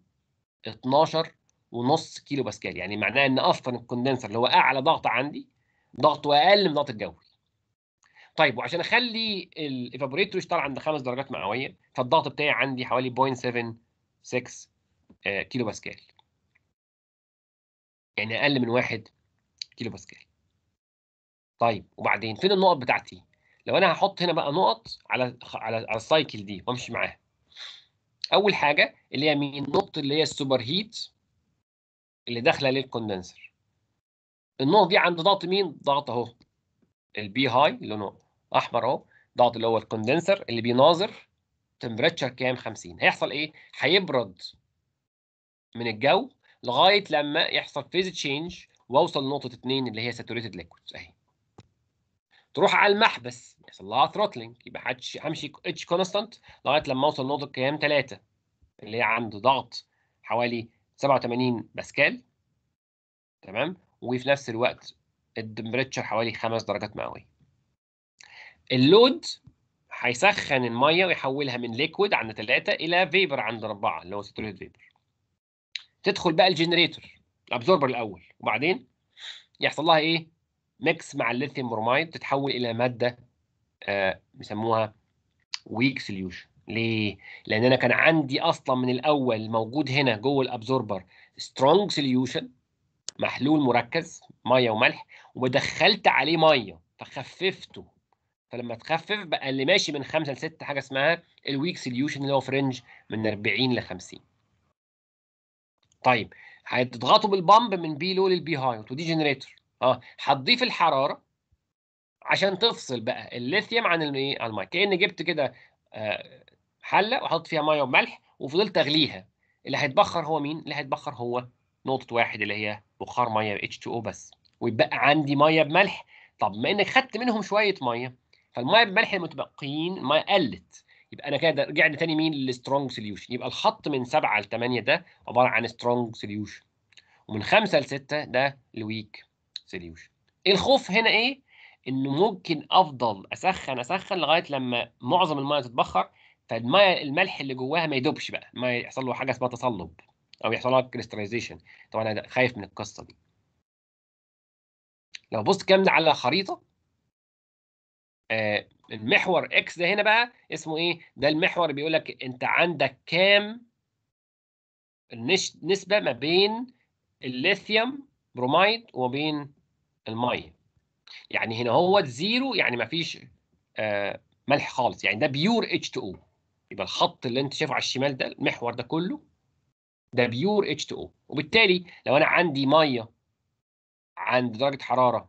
12 ونص كيلو باسكال يعني معناه ان اصلا الكوندنسر اللي هو اعلى ضغط عندي ضغطه اقل من ضغط الجوي طيب وعشان اخلي الايفابوريتور يشتغل عند خمس درجات مئويه فالضغط بتاعي عندي حوالي 0.76 آه، كيلو باسكال يعني اقل من 1 كيلو باسكال طيب وبعدين فين النقط بتاعتي لو انا هحط هنا بقى نقط على على على السايكل دي وامشي معاها اول حاجه اللي هي مين النقطه اللي هي السوبر هيت اللي داخله للكوندنسر النقط دي عند ضغط مين ضغط اهو البي هاي لونه احمر اهو ضغط اللي هو الكوندنسر اللي بيناظر تمبريتشر كام 50 هيحصل ايه هيبرد من الجو لغايه لما يحصل فيز تشينج واوصل لنقطه 2 اللي هي ساتوريتد ليكويد اهي تروح على المحبس يحصل لها ثروتلينج يبقى همشي اتش كونستانت لغايه لما اوصل لنقطه كام 3 اللي هي عند ضغط حوالي 87 باسكال تمام وفي نفس الوقت التمبريتشر حوالي 5 درجات مئويه اللود هيسخن الميه ويحولها من ليكويد عند 3 الى فيبر عند 4 اللي هو ستريت فيبر تدخل بقى الجنريتور الابزوربر الاول وبعدين يحصل لها ايه ميكس مع الليثيوم برومايد تتحول الى ماده آه بيسموها ويك سوليوشن ليه؟ لان انا كان عندي اصلا من الاول موجود هنا جوه الابزوربر سترونج سوليوشن محلول مركز ميه وملح ودخلت عليه ميه فخففته فلما تخفف بقى اللي ماشي من 5 ل 6 حاجه اسمها الويك سوليوشن اللي هو في رينج من 40 ل 50 طيب هتضغطوا بالبامب من بي لو للبي هاي ودي جنريتور اه هتضيف الحراره عشان تفصل بقى الليثيوم عن الايه عن الميه كان جبت كده آه حله وحط فيها ميه وملح وفضلت اغليها اللي هيتبخر هو مين اللي هيتبخر هو نقطه واحد اللي هي بخار ميه اتش 2 او بس ويتبقى عندي ميه بملح طب ما انك خدت منهم شويه ميه فالميه بملح المتبقيين الميه قلت يبقى انا كده رجعنا تاني مين للسترونج سوليوشن يبقى الخط من 7 ل 8 ده عباره عن سترونج سوليوشن ومن 5 ل 6 ده الويك سوليوشن الخوف هنا ايه انه ممكن افضل اسخن اسخن لغايه لما معظم الميه تتبخر فالميه الملح اللي جواها ما يدوبش بقى ما يحصل له حاجه اسمها تصلب او يحصل لها كريستاليزيشن طبعا انا خايف من القصه دي لو بص كامل على خريطه آه المحور اكس ده هنا بقى اسمه ايه ده المحور بيقول لك انت عندك كام النسبه ما بين الليثيوم برومايد بين الميه يعني هنا هو زيرو يعني ما فيش آه ملح خالص يعني ده بيور اتش 2 o يبقى الخط اللي انت شايفه على الشمال ده المحور ده كله ده بيور اتش 2 او وبالتالي لو انا عندي ميه عند درجه حراره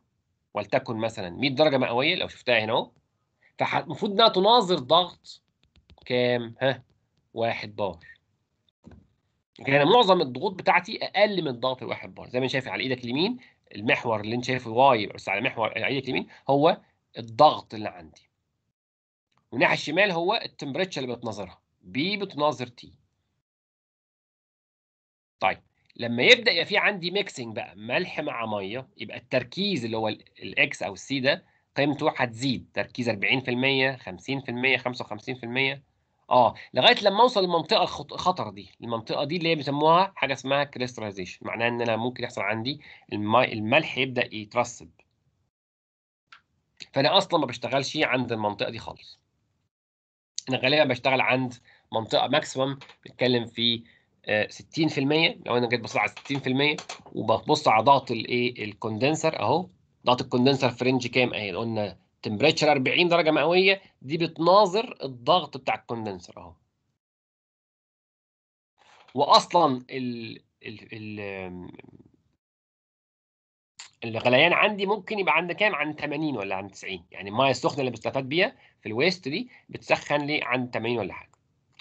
ولتكن مثلا 100 درجه مئويه لو شفتها هنا اهو فالمفروض انها تناظر ضغط كام ها واحد بار يعني انا معظم الضغوط بتاعتي اقل من ضغط الواحد بار زي ما انت شايف على ايدك اليمين المحور اللي انت شايفه واي بس على محور على ايدك اليمين هو الضغط اللي عندي والناحيه الشمال هو التمبريتشر اللي بتناظرها بي بتناظر تي طيب لما يبدا يبقى في عندي ميكسنج بقى ملح مع ميه يبقى التركيز اللي هو الاكس او السي ده قيمته هتزيد تركيز 40% 50% 55% اه لغايه لما اوصل للمنطقه الخطر دي المنطقه دي اللي هي بيسموها حاجه اسمها كريستاليزيشن معناها ان انا ممكن يحصل عندي الملح يبدا يترسب فانا اصلا ما بشتغلش عند المنطقه دي خالص انا غالبا بشتغل عند منطقه ماكسيمم بنتكلم في 60% لو انا جيت بصرع على 60% وببص على ضغط الايه الكوندنسر اهو ضغط الكوندنسر في رينج كام اهي قلنا تمبريتشر 40 درجه مئويه دي بتناظر الضغط بتاع الكوندنسر اهو واصلا ال ال ال الغليان عندي ممكن يبقى عند كام عند 80 ولا عند 90 يعني الميه السخنه اللي بستفاد بيها في الويست دي بتسخن لي عند 80 ولا حاجه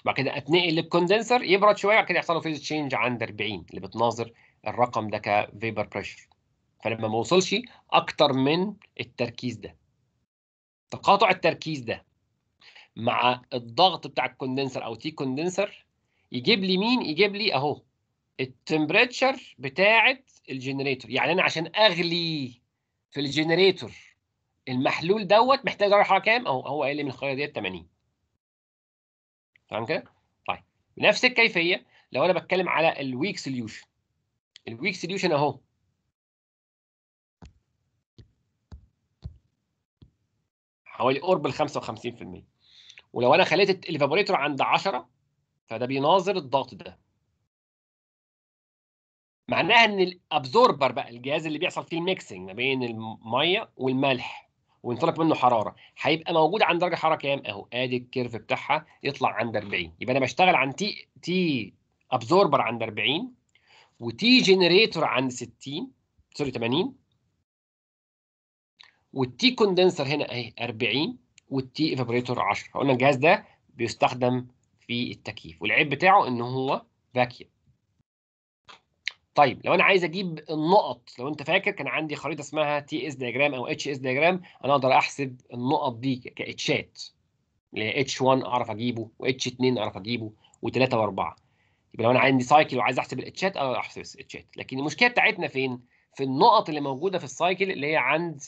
وبعد كده اتنقل للكوندنسر يبرد شويه وبعد كده يحصل له فيز تشينج عند 40 اللي بتناظر الرقم ده كفيبر بريشر فلما ما وصلش اكتر من التركيز ده تقاطع التركيز ده مع الضغط بتاع الكوندنسر او تي كوندنسر يجيب لي مين يجيب لي اهو التمبريتشر بتاعه الجنريتور يعني انا عشان اغلي في الجنريتور المحلول دوت محتاج درجه حراره كام اهو هو قال لي من الخريطه ديت 80 تمام كده؟ طيب نفس الكيفيه لو انا بتكلم على الويك سوليوشن الويك سوليوشن اهو حوالي قرب ال 55% ولو انا خليت الايفابوريتور عند 10 فده بيناظر الضغط ده معناها ان الابزوربر بقى الجهاز اللي بيحصل فيه الميكسنج ما بين الميه والملح وينطلق منه حراره هيبقى موجود عند درجه حراره كام اهو ادي الكيرف بتاعها يطلع عند 40 يبقى انا بشتغل عن تي تي ابزوربر عند 40 وتي جنريتور عند 60 سوري 80 والتي كوندنسر هنا اهي 40 والتي ايفابوريتور 10 قلنا الجهاز ده بيستخدم في التكييف والعيب بتاعه ان هو فاكيوم طيب لو انا عايز اجيب النقط لو انت فاكر كان عندي خريطه اسمها تي اس دياجرام او اتش اس دياجرام انا اقدر احسب النقط دي كاتشات اللي هي اتش 1 اعرف اجيبه واتش 2 اعرف اجيبه و3 و4 يبقى لو انا عندي سايكل وعايز احسب الاتشات اقدر احسب الاتشات لكن المشكله بتاعتنا فين؟ في النقط اللي موجوده في السايكل اللي هي عند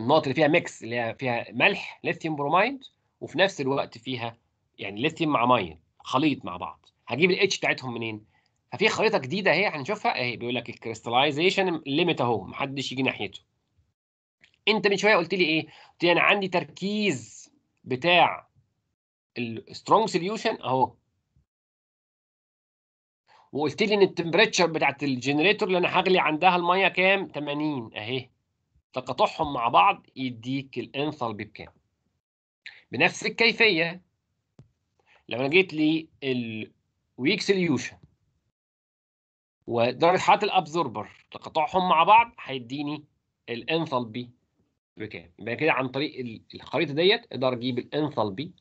النقط اللي فيها ميكس اللي هي فيها ملح ليثيوم بروميد وفي نفس الوقت فيها يعني ليثيوم مع ماين خليط مع بعض هجيب الاتش بتاعتهم منين ففي خريطه جديده اهي هنشوفها اهي بيقول لك الكريستلايزيشن ليميت اهو محدش يجي ناحيته انت من شويه قلت لي ايه قلت لي انا عندي تركيز بتاع السترونج سوليوشن اهو وقلت لي ان التمبريتشر بتاعت الجنريتور اللي انا هغلي عندها الميه كام 80 اهي تقاطعهم مع بعض يديك الانثالبي بكام بنفس الكيفيه لما انا جيت لي ويكس اليوشن ودرجه حراره الابزوربر تقاطعهم مع بعض هيديني الانثالبي بكام يبقى كده عن طريق الخريطه ديت اقدر اجيب الانثالبي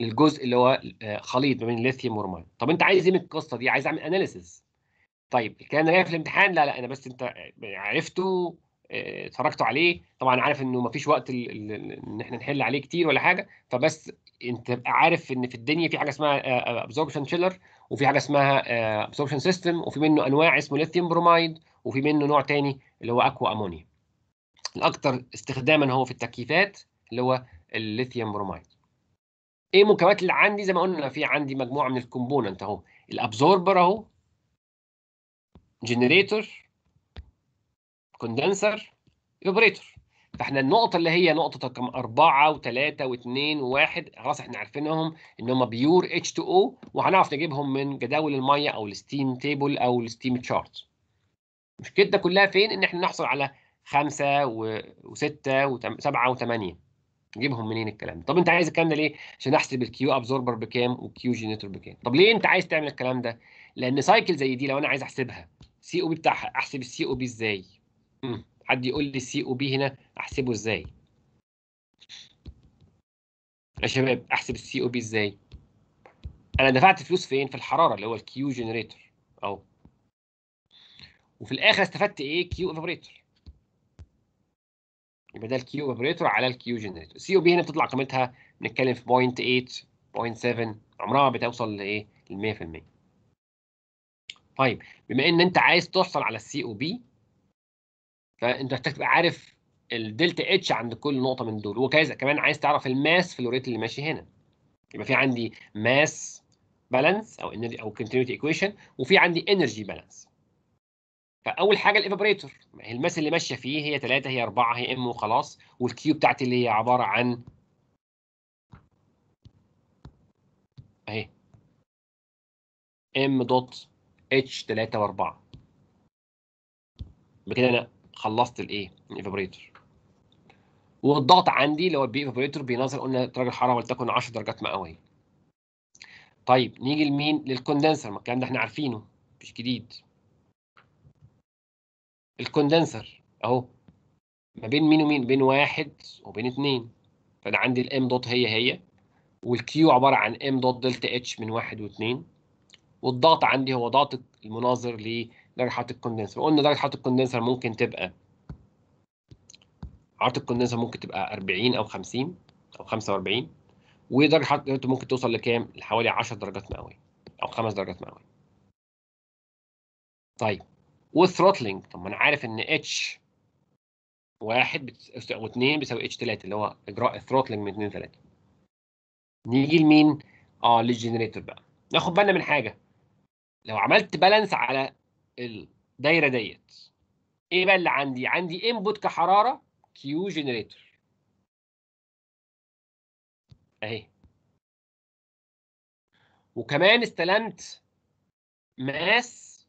للجزء اللي هو آه، خليط ما بين الليثيوم والرماد طب انت عايز ايه من القصه دي عايز اعمل اناليسيس طيب الكلام ده جاي في الامتحان لا لا انا بس انت آه، عرفته آه، اتفرجتوا عليه طبعا عارف انه مفيش وقت ان احنا نحل عليه كتير ولا حاجه فبس انت عارف ان في الدنيا في حاجه اسمها ابزوربشن آه، شيلر آه، وفي حاجه اسمها ابزوربشن آه، سيستم وفي منه انواع اسمه ليثيوم برومايد وفي منه نوع تاني اللي هو اكوا امونيا الاكثر استخداما هو في التكييفات اللي هو الليثيوم برومايد ايه المكونات اللي عندي زي ما قلنا في عندي مجموعه من الكومبوننت اهو الابزوربر اهو جنريتور كوندنسر ايفابوريتور فاحنا النقطه اللي هي نقطه رقم 4 و3 و2 و1 خلاص احنا عارفينهم ان هم بيور اتش 2 او وهنعرف نجيبهم من جداول الميه او الستيم تيبل او الستيم تشارت مشكلة ده كلها فين ان احنا نحصل على 5 و6 و7 و8 نجيبهم منين الكلام ده طب انت عايز الكلام ده ليه عشان احسب الكيو ابزوربر بكام والكيو جينيتور بكام طب ليه انت عايز تعمل الكلام ده لان سايكل زي دي لو انا عايز احسبها سي او بي بتاعها احسب السي او بي ازاي امم حد يقول لي سي او بي هنا احسبه ازاي يا شباب احسب السي او بي ازاي انا دفعت فلوس فين في الحراره اللي هو الكيو جنريتور اهو وفي الاخر استفدت ايه كيو ايفابريتور يبقى ده الكيو ايفابريتور على الكيو جنريتور السي او بي هنا بتطلع قيمتها بنتكلم في 0.8 0.7 عمرها ما بتوصل لايه ل 100% طيب بما ان انت عايز تحصل على السي او بي فانت محتاج تبقى عارف الدلتا اتش عند كل نقطه من دول وكذا كمان عايز تعرف الماس في الوريت اللي ماشي هنا يبقى في عندي ماس بالانس او انرجي او كونتينيوتي ايكويشن وفي عندي انرجي بالانس فاول حاجه الايفابريتور هي الماس اللي ماشيه فيه هي 3 هي 4 هي ام وخلاص والكيو بتاعتي اللي هي عباره عن اهي ام دوت اتش 3 و4 بكده انا خلصت الايه الايفابريتور والضغط عندي اللي هو البي ايفابريتور بينزل قلنا درجه الحراره ولتكن 10 درجات مئويه طيب نيجي لمين للكوندنسر الكلام ده احنا عارفينه مش جديد الكوندنسر اهو ما بين مين ومين بين واحد وبين اتنين فانا عندي الام دوت هي هي والكيو عباره عن ام دوت دلتا اتش من واحد واثنين والضغط عندي هو ضغط المناظر درجة حرارة الكوندنسر وقلنا درجة حرارة الكوندنسر ممكن تبقى حرارة الكوندنسر ممكن تبقى 40 أو 50 أو 45 ودرجة حراره ممكن توصل لكام؟ لحوالي 10 درجات مئوية أو 5 درجات مئوية. طيب والثروتلنج طب ما أنا عارف إن اتش واحد او اتنين بيساوي اتش 3 اللي هو إجراء الثروتلنج من 2 3 نيجي لمين؟ اه للجنريتور بقى ناخد بالنا من حاجة لو عملت بالانس على الدايره ديت ايه بقى اللي عندي عندي انبوت كحراره كيو جنريتور اهي وكمان استلمت ماس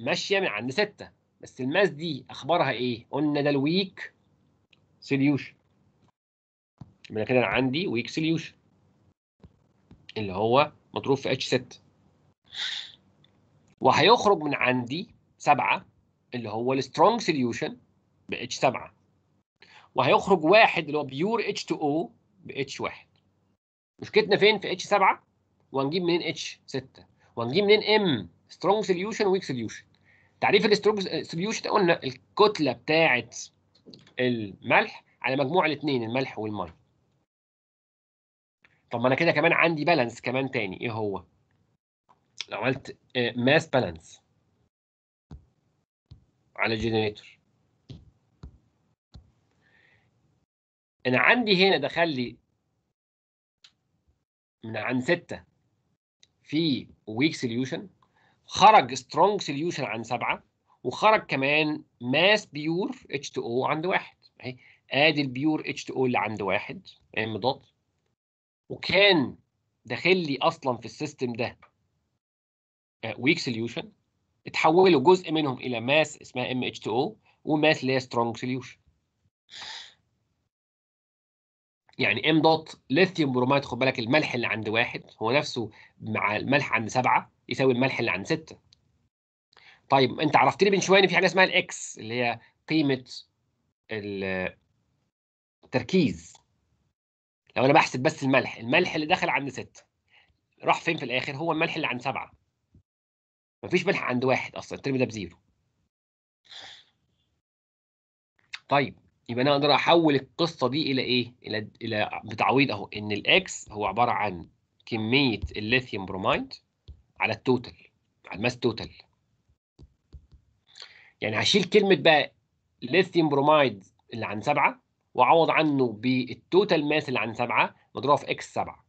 ماشيه من عند سته بس الماس دي اخبارها ايه قلنا ده الويك سوليوشن يبقى كده انا عندي ويك سوليوشن اللي هو مضروب في اتش 6 وهيخرج من عندي سبعه اللي هو السترونج سوليوشن ب h 7 وهيخرج واحد اللي هو بيور h 2 o ب h 1 مشكلتنا فين في h 7 وهنجيب منين h 6 وهنجيب منين ام سترونج سوليوشن ويك سوليوشن تعريف السترونج سوليوشن قلنا الكتله بتاعه الملح على مجموع الاثنين الملح والميه طب ما انا كده كمان عندي بالانس كمان تاني ايه هو لو عملت ماس آه، بالانس على الجنريتور انا عندي هنا دخل لي من عن ستة في ويك سوليوشن خرج سترونج سوليوشن عن سبعة وخرج كمان ماس بيور اتش 2 او عند واحد اهي ادي البيور اتش 2 او اللي عند واحد ام دوت وكان داخل لي اصلا في السيستم ده ويك آه، سوليوشن اتحولوا جزء منهم الى ماس اسمها ام اتش 2 او وماس اللي هي سترونج سوليوشن يعني ام دوت ليثيوم برومايد خد بالك الملح اللي عند واحد هو نفسه مع الملح عند سبعه يساوي الملح اللي عند سته طيب انت عرفت لي من شويه ان في حاجه اسمها الاكس اللي هي قيمه التركيز لو انا بحسب بس الملح الملح اللي دخل عند سته راح فين في الاخر هو الملح اللي عند سبعه مفيش ملح عند واحد اصلا الترم ده بزيرو طيب يبقى انا اقدر احول القصه دي الى ايه الى الى بتعويض اهو ان الاكس هو عباره عن كميه الليثيوم برومايد على التوتال على الماس توتال يعني هشيل كلمه بقى الليثيوم برومايد اللي عن 7 واعوض عنه بالتوتال ماس اللي عن 7 مضروبه في اكس 7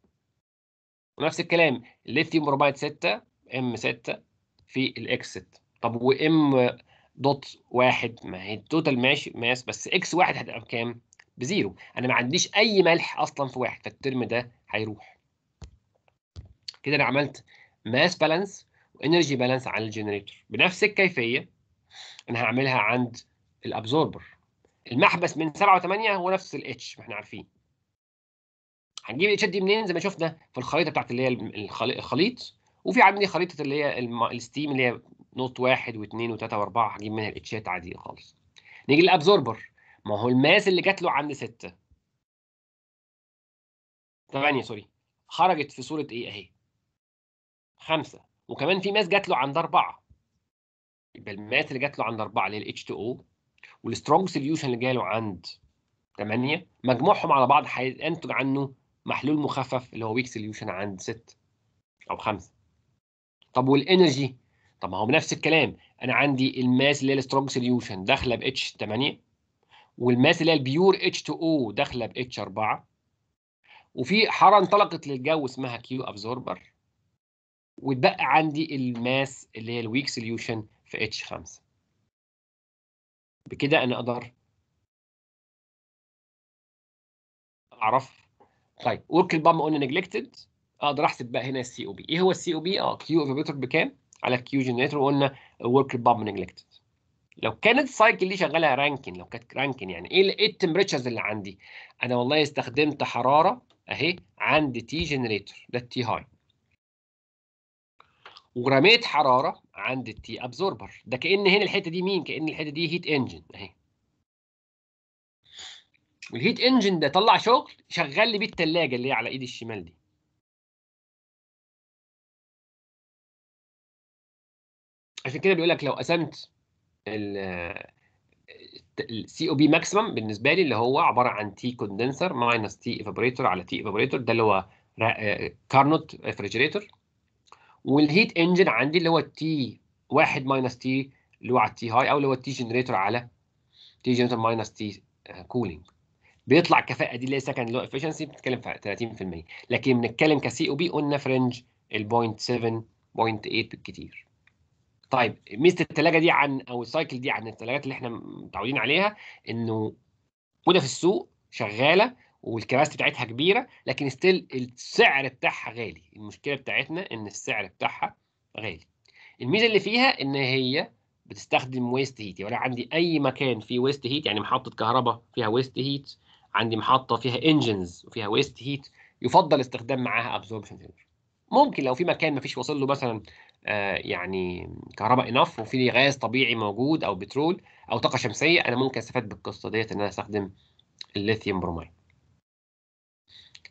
ونفس الكلام الليثيوم برومايد 6 ام 6 في الاكسيت طب وام دوت واحد ما هي التوتال ماشي ماس بس اكس واحد هتبقى بكام؟ بزيرو انا ما عنديش اي ملح اصلا في واحد فالترم ده هيروح كده انا عملت ماس بالانس وانرجي بالانس على الجنريتور بنفس الكيفيه انا هعملها عند الابزوربر المحبس من 7 و8 هو نفس الاتش ما احنا عارفين هنجيب الاتش دي منين زي ما شفنا في الخريطه بتاعت اللي هي الخليط وفي عندي خريطه اللي هي الستيم اللي هي نوت واحد واثنين وثلاثه واربعه هجيب منها الاتشات عادي خالص نيجي للابزوربر ما هو الماس اللي جات له عند سته ثمانيه سوري خرجت في صوره ايه اهي خمسه وكمان في ماس جات له عند اربعه يبقى الماس اللي جات له عند اربعه اللي هي الاتش تو او والسترونج سوليوشن اللي جاله عند ثمانيه مجموعهم على بعض هينتج عنه محلول مخفف اللي هو ويك سوليوشن عند سته او خمسه. طب والانرجي طب ما هو بنفس الكلام انا عندي الماس اللي هي السترونج سوليوشن داخله ب اتش 8 والماس اللي هي البيور اتش 2 او داخله ب اتش 4 وفي حاره انطلقت للجو اسمها كيو ابزوربر واتبقى عندي الماس اللي هي الويك سوليوشن في اتش 5 بكده انا اقدر اعرف طيب ورك البام قلنا نجلكتد اقدر آه، احسب بقى هنا السي او بي ايه هو السي او بي اه كيو ايفابريتور بكام على كيو جنريتور وقلنا ورك بامب نجلكتد لو كانت السايكل دي شغاله رانكن لو كانت رانكن يعني ايه ايه التمبريتشرز اللي عندي انا والله استخدمت حراره اهي عند تي جنريتور ده التي هاي ورميت حراره عند التي ابزوربر ده كان هنا الحته دي مين كان الحته دي هيت انجن اهي والهيت انجن ده طلع شغل شغال لي بيه الثلاجه اللي هي على ايدي الشمال دي عشان كده بيقول لك لو قسمت السي او بي ماكسيمم بالنسبه لي اللي هو عباره عن تي كوندنسر ماينس تي ايفابوريتور على تي ايفابوريتور ده اللي هو كارنوت ريفريجريتور والهيت انجن عندي اللي هو تي واحد ماينس تي اللي هو على تي هاي او اللي هو تي جنريتور على تي جنريتور ماينس تي كولينج بيطلع الكفاءه دي اللي هي سكند لو افشنسي بتتكلم في 30% لكن بنتكلم كسي او بي قلنا فرنج ال 0.7 0.8 بالكتير طيب ميزه الثلاجه دي عن او السايكل دي عن الثلاجات اللي احنا متعودين عليها انه موجوده في السوق شغاله والكباست بتاعتها كبيره لكن ستيل السعر بتاعها غالي المشكله بتاعتنا ان السعر بتاعها غالي الميزه اللي فيها ان هي بتستخدم ويست هيت يعني عندي اي مكان فيه ويست هيت يعني محطه كهرباء فيها ويست هيت عندي محطه فيها انجنز وفيها ويست هيت يفضل استخدام معاها ابزوربشن ممكن لو في مكان ما فيش واصل له مثلا آه، يعني كهرباء انف وفي غاز طبيعي موجود او بترول او طاقه شمسيه انا ممكن استفاد بالقصه ديت ان انا استخدم الليثيوم بروميد.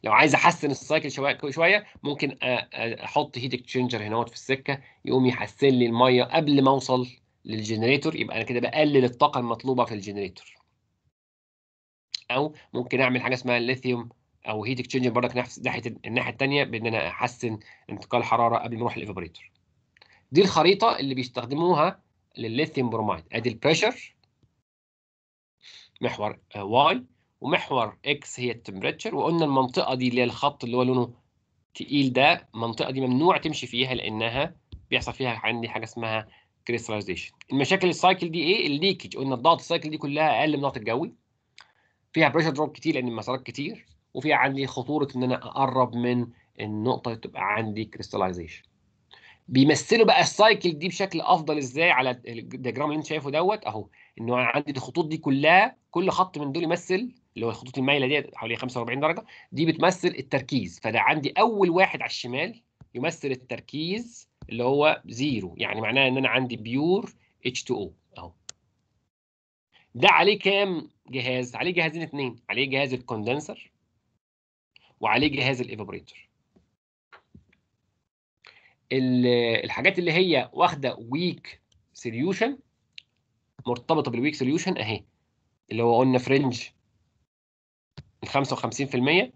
لو عايز احسن السايكل شويه ممكن احط هيت اكشنجر هنا في السكه يقوم يحسن لي الميه قبل ما اوصل للجنريتور يبقى انا كده بقلل الطاقه المطلوبه في الجنريتور او ممكن اعمل حاجه اسمها الليثيوم او هيت اكشنجر برضك نفس ناحيه الناحيه الثانيه بان انا احسن انتقال الحراره قبل ما اروح الايفابوريتور دي الخريطه اللي بيستخدموها للليثيوم برومايد ادي البريشر محور واي ومحور اكس هي التمبريتشر وقلنا المنطقه دي اللي هي الخط اللي هو لونه تقيل ده المنطقه دي ممنوع تمشي فيها لانها بيحصل فيها عندي حاجه اسمها كريستاليزيشن المشاكل السايكل دي ايه الليكج قلنا الضغط السايكل دي كلها اقل من الضغط الجوي فيها بريشر دروب كتير لان المسارات كتير وفيها عندي خطوره ان انا اقرب من النقطه اللي تبقى عندي كريستاليزيشن بيمثلوا بقى السايكل دي بشكل افضل ازاي على الدياجرام اللي انت شايفه دوت اهو انه عندي الخطوط دي كلها كل خط من دول يمثل اللي هو الخطوط المايله ديت حوالي 45 درجه دي بتمثل التركيز فده عندي اول واحد على الشمال يمثل التركيز اللي هو زيرو يعني معناها ان انا عندي بيور اتش 2 او اهو ده عليه كام جهاز عليه جهازين اتنين عليه جهاز الكوندنسر وعليه جهاز الايفابريتور الحاجات اللي هي واخده ويك سوليوشن مرتبطه بالويك سوليوشن اهي اللي هو قلنا فرنج ال 55%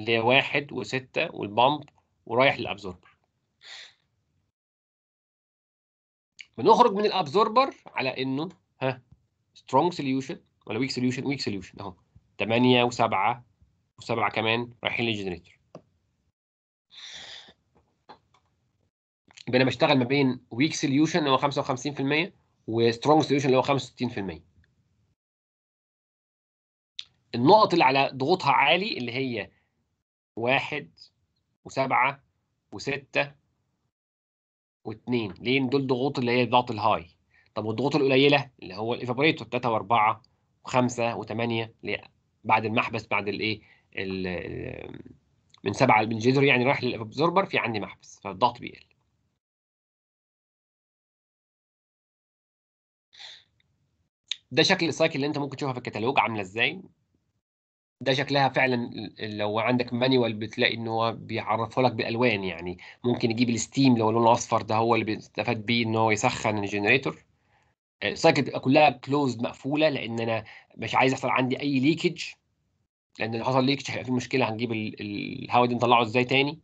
اللي هي 1 و6 والبامب ورايح للابزوربر بنخرج من الابزوربر على انه ها سترونج سوليوشن ولا ويك سوليوشن ويك سوليوشن اهو 8 و7 و7 كمان رايحين للجنريتور بينما بشتغل ما بين ويك سوليوشن اللي هو 55% وسترونج سوليوشن اللي هو 65% النقط اللي على ضغوطها عالي اللي هي 1 و7 و6 و2 ليه دول ضغوط اللي هي ضغط الهاي طب والضغوط القليلة اللي هو الايفابوريتور 3 و4 و5 و8 بعد المحبس بعد الايه من 7 من جذر يعني رايح للابزوربر في عندي محبس فالضغط بيقل ده شكل السايكل اللي انت ممكن تشوفها في الكتالوج عامله ازاي ده شكلها فعلا لو عندك مانيوال بتلاقي ان هو بيعرفه لك بالالوان يعني ممكن يجيب الستيم لو لونه اصفر ده هو اللي بيستفاد بيه ان هو يسخن الجنريتور آه، السايكل بتبقى كلها كلوز مقفوله لان انا مش عايز يحصل عندي اي ليكج لان لو حصل ليكج هيبقى في مشكله هنجيب الهواء ده نطلعه ازاي تاني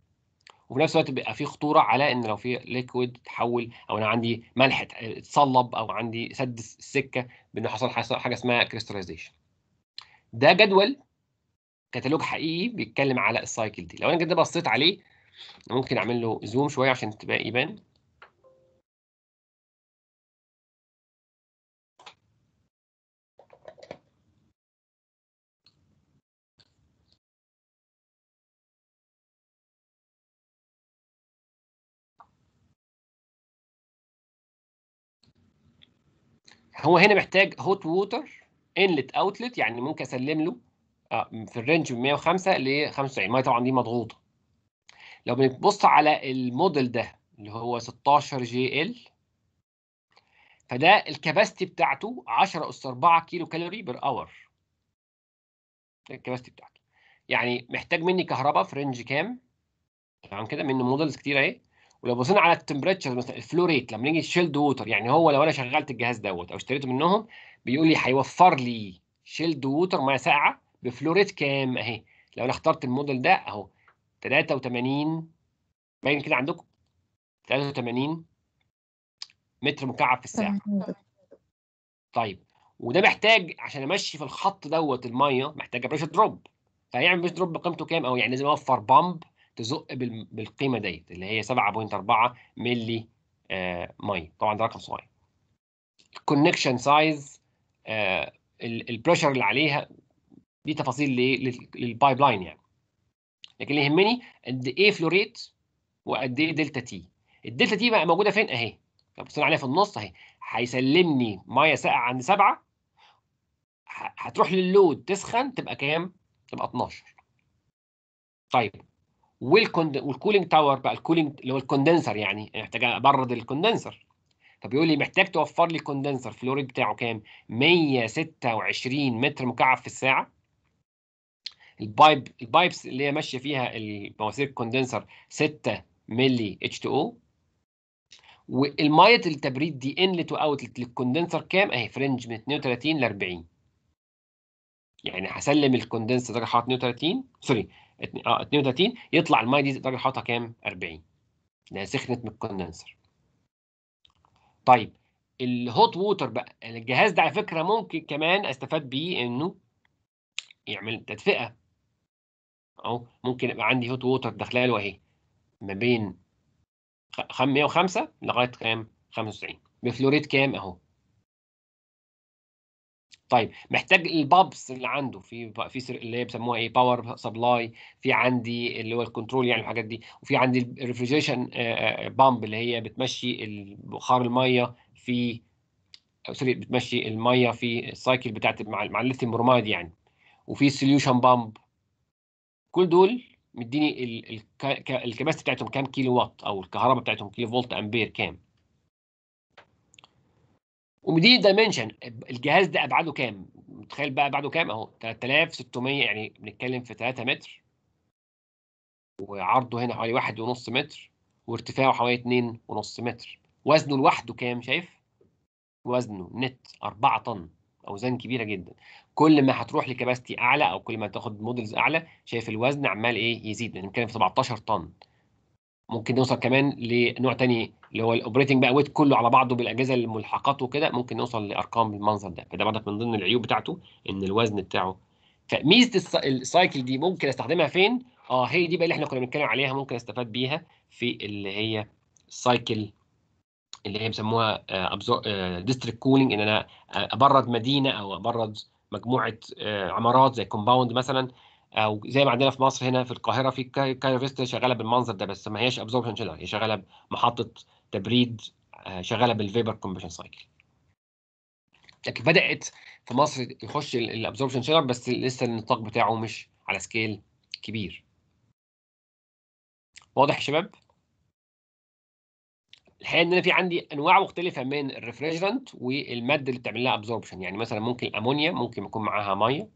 وفي نفس الوقت بيبقى في خطوره على ان لو في ليكويد تحول او انا عندي ملح اتصلب او عندي سد السكه بان حصل حاجه اسمها كريستاليزيشن ده جدول كتالوج حقيقي بيتكلم على السايكل دي لو انا كده بصيت عليه ممكن اعمل له زوم شويه عشان تبقى يبان هو هنا محتاج هوت ووتر انلت اوتلت يعني ممكن اسلم له آه، في الرينج من 105 ل 95 الميه طبعا دي مضغوطه لو بنبص على الموديل ده اللي هو 16 جي ال فده الكباستي بتاعته 10 اس 4 كيلو كالوري بير اور الكباستي بتاعته يعني محتاج مني كهرباء في رينج كام تمام كده من موديلز كتير اهي ولو بصينا على التمبريتشر مثلا الفلو ريت لما نيجي شيلد ووتر يعني هو لو انا شغلت الجهاز دوت او اشتريته منهم بيقول لي هيوفر لي شيلد ووتر مع ساقعه بفلو ريت كام اهي لو انا اخترت الموديل ده اهو 83 باين كده عندكم 83 متر مكعب في الساعه طيب وده محتاج عشان امشي في الخط دوت الميه محتاج بريشر دروب فهيعمل بريشر دروب قيمته كام او يعني لازم اوفر بامب تزق بالقيمه ديت اللي هي 7.4 ملي آه، ميه طبعا ده رقم صغير الكونكشن سايز البريشر اللي عليها دي تفاصيل للبايب لاين يعني لكن اللي يهمني قد ايه فلوريت وقد ايه دلتا تي الدلتا تي بقى موجوده فين اهي لو بصينا عليها في النص اهي هيسلمني ميه ساقعه عند سبعه هتروح لللود تسخن تبقى كام؟ تبقى 12 طيب والكولينج تاور بقى الكولينج اللي هو الكوندنسر يعني،, يعني محتاج ابرد الكوندنسر فبيقول لي محتاج توفر لي كوندنسر فلو بتاعه كام 126 متر مكعب في الساعه البايب البايبس اللي هي ماشيه فيها المواسير الكوندنسر 6 ملي اتش تو او والميه التبريد دي انلت اوت للكوندنسر كام اهي فرنج من 32 ل 40 يعني هسلم الكوندنسر درجه حراره 32 سوري اه 32 يطلع الميه دي تقدر تحطها كام 40 لان سخنت من الكوندنسر طيب الهوت ووتر بقى الجهاز ده على فكره ممكن كمان استفاد بيه انه يعمل تدفئه اهو ممكن يبقى عندي هوت ووتر داخلها له إيه؟ اهي ما بين 105 لغايه كام 95 بفلوريد كام اهو طيب محتاج البابس اللي عنده في في اللي هي بيسموها ايه باور سبلاي في عندي اللي هو الكنترول يعني الحاجات دي وفي عندي الريفرجريشن بامب اللي هي بتمشي بخار الميه في سوري بتمشي الميه في السايكل بتاعت مع مع الليثيوم برومايد يعني وفي سوليوشن بامب كل دول مديني الكباستي بتاعتهم كام كيلو وات او الكهرباء بتاعتهم كيلو فولت امبير كام ودي دايمنشن الجهاز ده ابعاده كام؟ متخيل بقى ابعاده كام اهو 3600 يعني بنتكلم في 3 متر وعرضه هنا حوالي 1.5 متر وارتفاعه حوالي 2.5 متر وزنه لوحده كام شايف وزنه نت 4 طن اوزان كبيره جدا كل ما هتروح لكباستي اعلى او كل ما تاخد موديلز اعلى شايف الوزن عمال ايه يزيد يعني بنتكلم في 17 طن ممكن نوصل كمان لنوع تاني اللي هو الاوبريتنج بقى ويت كله على بعضه بالاجهزه الملحقات وكده ممكن نوصل لارقام بالمنظر ده فده برضك من ضمن العيوب بتاعته ان الوزن بتاعه فميزه السايكل دي ممكن استخدمها فين؟ اه هي دي بقى اللي احنا كنا بنتكلم عليها ممكن استفاد بيها في اللي هي السايكل اللي هي بيسموها ديستريكت آه، كولينج آه، ان انا ابرد مدينه او ابرد مجموعه آه، عمارات زي كومباوند مثلا او زي ما عندنا في مصر هنا في القاهره في كايرو فيستا شغاله بالمنظر ده بس ما هياش ابزوربشن شيلر هي شغاله بمحطه تبريد آه، شغاله بالفيبر كومبشن سايكل لكن بدات في مصر يخش الابزوربشن شيلر بس لسه النطاق بتاعه مش على سكيل كبير واضح يا شباب الحقيقه ان انا في عندي انواع مختلفه من الريفريجرنت والماده اللي بتعمل لها ابزوربشن يعني مثلا ممكن الامونيا ممكن يكون معاها ميه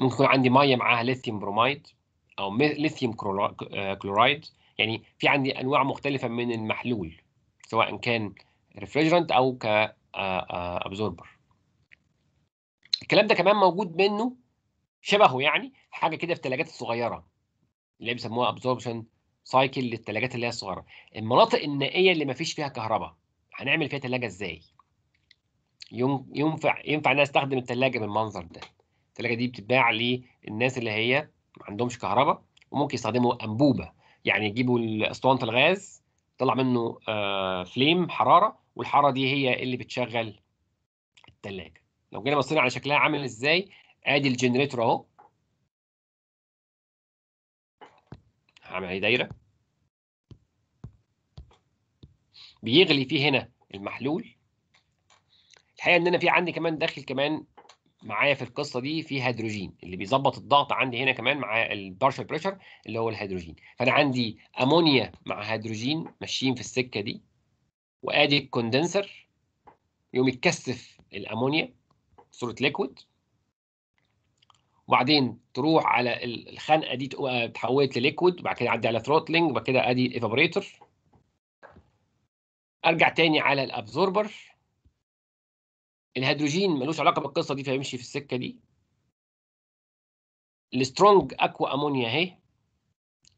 ممكن يكون عندي ميه معاها ليثيوم برومايد او ليثيوم كلورايد آه، يعني في عندي انواع مختلفه من المحلول سواء كان ريفريجرانت او ك ابزوربر آه، آه، الكلام ده كمان موجود منه شبهه يعني حاجه كده في الثلاجات الصغيره اللي بيسموها ابزوربشن سايكل للثلاجات اللي هي الصغيره المناطق النائيه اللي ما فيش فيها كهرباء هنعمل فيها ثلاجه ازاي ينفع ينفع ان استخدم الثلاجه بالمنظر ده الثلاجه دي بتتباع للناس اللي هي ما عندهمش كهرباء وممكن يستخدموا انبوبه يعني يجيبوا اسطوانه الغاز طلع منه آه، فليم حراره والحراره دي هي اللي بتشغل الثلاجه لو جينا بصينا على شكلها عامل ازاي ادي الجنريتور اهو هعمل عليه دايره بيغلي فيه هنا المحلول الحقيقه ان انا في عندي كمان داخل كمان معايا في القصه دي في هيدروجين اللي بيظبط الضغط عندي هنا كمان مع البارشال بريشر اللي هو الهيدروجين فانا عندي امونيا مع هيدروجين ماشيين في السكه دي وادي الكوندنسر يقوم يتكثف الامونيا بصوره ليكويد وبعدين تروح على الخنقه دي اتحولت آه، لليكويد وبعد كده اعدي على ثروتلينج وبعد كده ادي ايفابريتور ارجع تاني على الابزوربر الهيدروجين ملوش علاقه بالقصه دي فيمشي في السكه دي السترونج اكوا امونيا اهي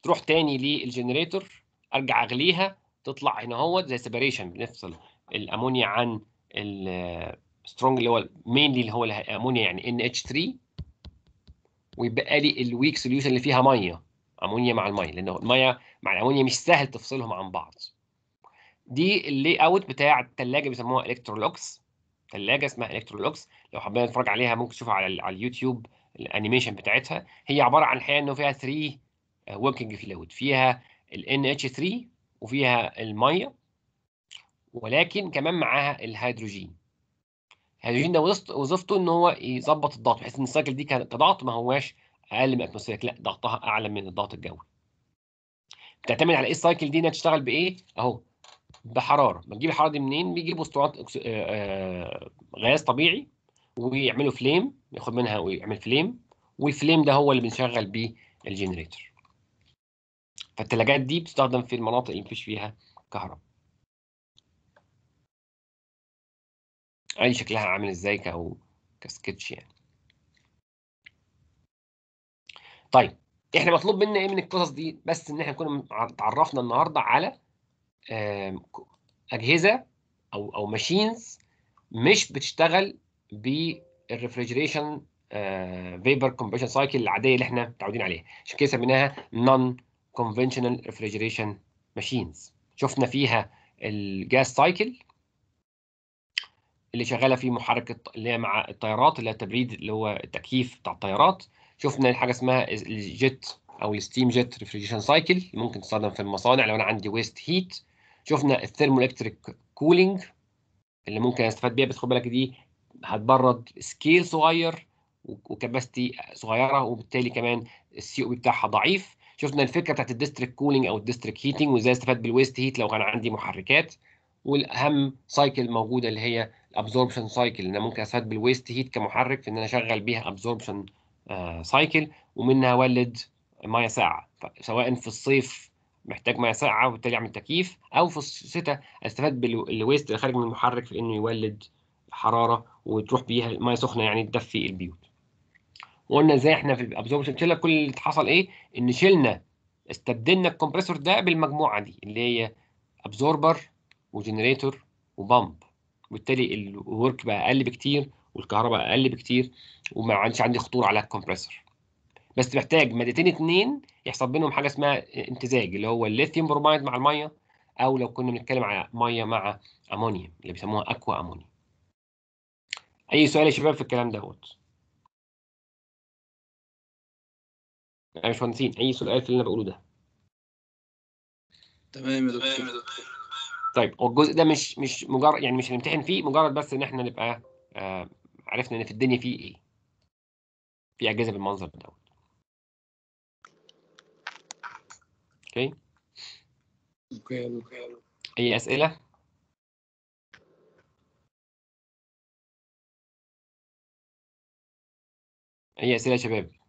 تروح تاني للجنريتور ارجع اغليها تطلع هنا اهوت زي سيبريشن بنفصل الامونيا عن السترونج اللي هو مينلي اللي هو الامونيا يعني NH3 ويبقى لي الويك سوليوشن اللي فيها ميه امونيا مع الميه لان الميه مع الامونيا مش سهل تفصلهم عن بعض دي اللي اوت بتاع الثلاجه بيسموها الكترولوكس ثلاجه اسمها الكترولوكس لو حابين نتفرج عليها ممكن تشوفها على على اليوتيوب الانيميشن بتاعتها هي عباره عن الحقيقه انه فيها 3 وركينج فلويد فيها ال NH3 وفيها الميه ولكن كمان معاها الهيدروجين الهيدروجين ده وظيفته ان هو يظبط الضغط بحيث ان السايكل دي كضغط ما هواش اقل من اتموسفيرك لا ضغطها اعلى من الضغط الجوي بتعتمد على ايه السايكل دي انها تشتغل بايه اهو بحراره بنجيب الحراره دي منين بيجيبوا اسطوانات أكس... آه... غاز طبيعي ويعملوا فليم ياخد منها ويعمل فليم والفليم ده هو اللي بنشغل بيه الجنريتور فالثلاجات دي بتستخدم في المناطق اللي مفيش فيها كهرباء اي شكلها عامل ازاي كأو كسكتش يعني طيب احنا مطلوب منا ايه من القصص دي بس ان احنا كنا اتعرفنا النهارده على اجهزه او او ماشينز مش بتشتغل بالريفرجريشن فيبر كومبريشن سايكل العاديه اللي احنا متعودين عليها عشان كده سميناها نون كونفشنال ريفرجريشن ماشينز شفنا فيها الجاز سايكل اللي شغاله في محرك اللي هي مع الطيارات اللي هي التبريد اللي هو التكييف بتاع الطيارات شفنا حاجه اسمها الجيت او الستيم جيت ريفرجريشن سايكل ممكن تستخدم في المصانع لو انا عندي ويست هيت شفنا الثيرمولكتريك كولينج اللي ممكن استفاد بيها بس خد بالك دي هتبرد سكيل صغير وكباستي صغيره وبالتالي كمان السي او بي بتاعها ضعيف شفنا الفكره بتاعت الديستريك كولينج او الديستريك هيتنج وازاي استفاد بالويست هيت لو كان عندي محركات والاهم سايكل موجوده اللي هي الابزوربشن سايكل ان انا ممكن استفاد بالويست هيت كمحرك في ان انا اشغل بيها ابزوربشن آه، سايكل ومنها اولد ميه ساعه سواء في الصيف محتاج ميه ساقعه وبالتالي اعمل تكييف او في الشتاء استفاد بالويست اللي خارج من المحرك في انه يولد حراره وتروح بيها ميه سخنه يعني تدفي البيوت. وقلنا ازاي احنا في الابزوربشن شيلر كل اللي حصل ايه؟ ان شلنا استبدلنا الكمبريسور ده بالمجموعه دي اللي هي ابزوربر وجنريتور وبامب وبالتالي الورك بقى اقل بكتير والكهرباء اقل بكتير وما عادش عندي خطوره على الكمبريسور. بس محتاج مادتين اتنين يحصل بينهم حاجه اسمها امتزاج اللي هو الليثيوم برومايد مع الميه او لو كنا بنتكلم على ميه مع امونيا اللي بيسموها اكوا امونيا اي سؤال يا شباب في الكلام دوت يا باشمهندسين اي سؤال في اللي انا بقوله ده تمام تمام طيب هو الجزء ده مش مش مجرد يعني مش هنمتحن فيه مجرد بس ان احنا نبقى آه عرفنا ان في الدنيا فيه ايه في اجهزه بالمنظر دوت اوكي اوكي اوكي اي اسئله اي اسئله يا شباب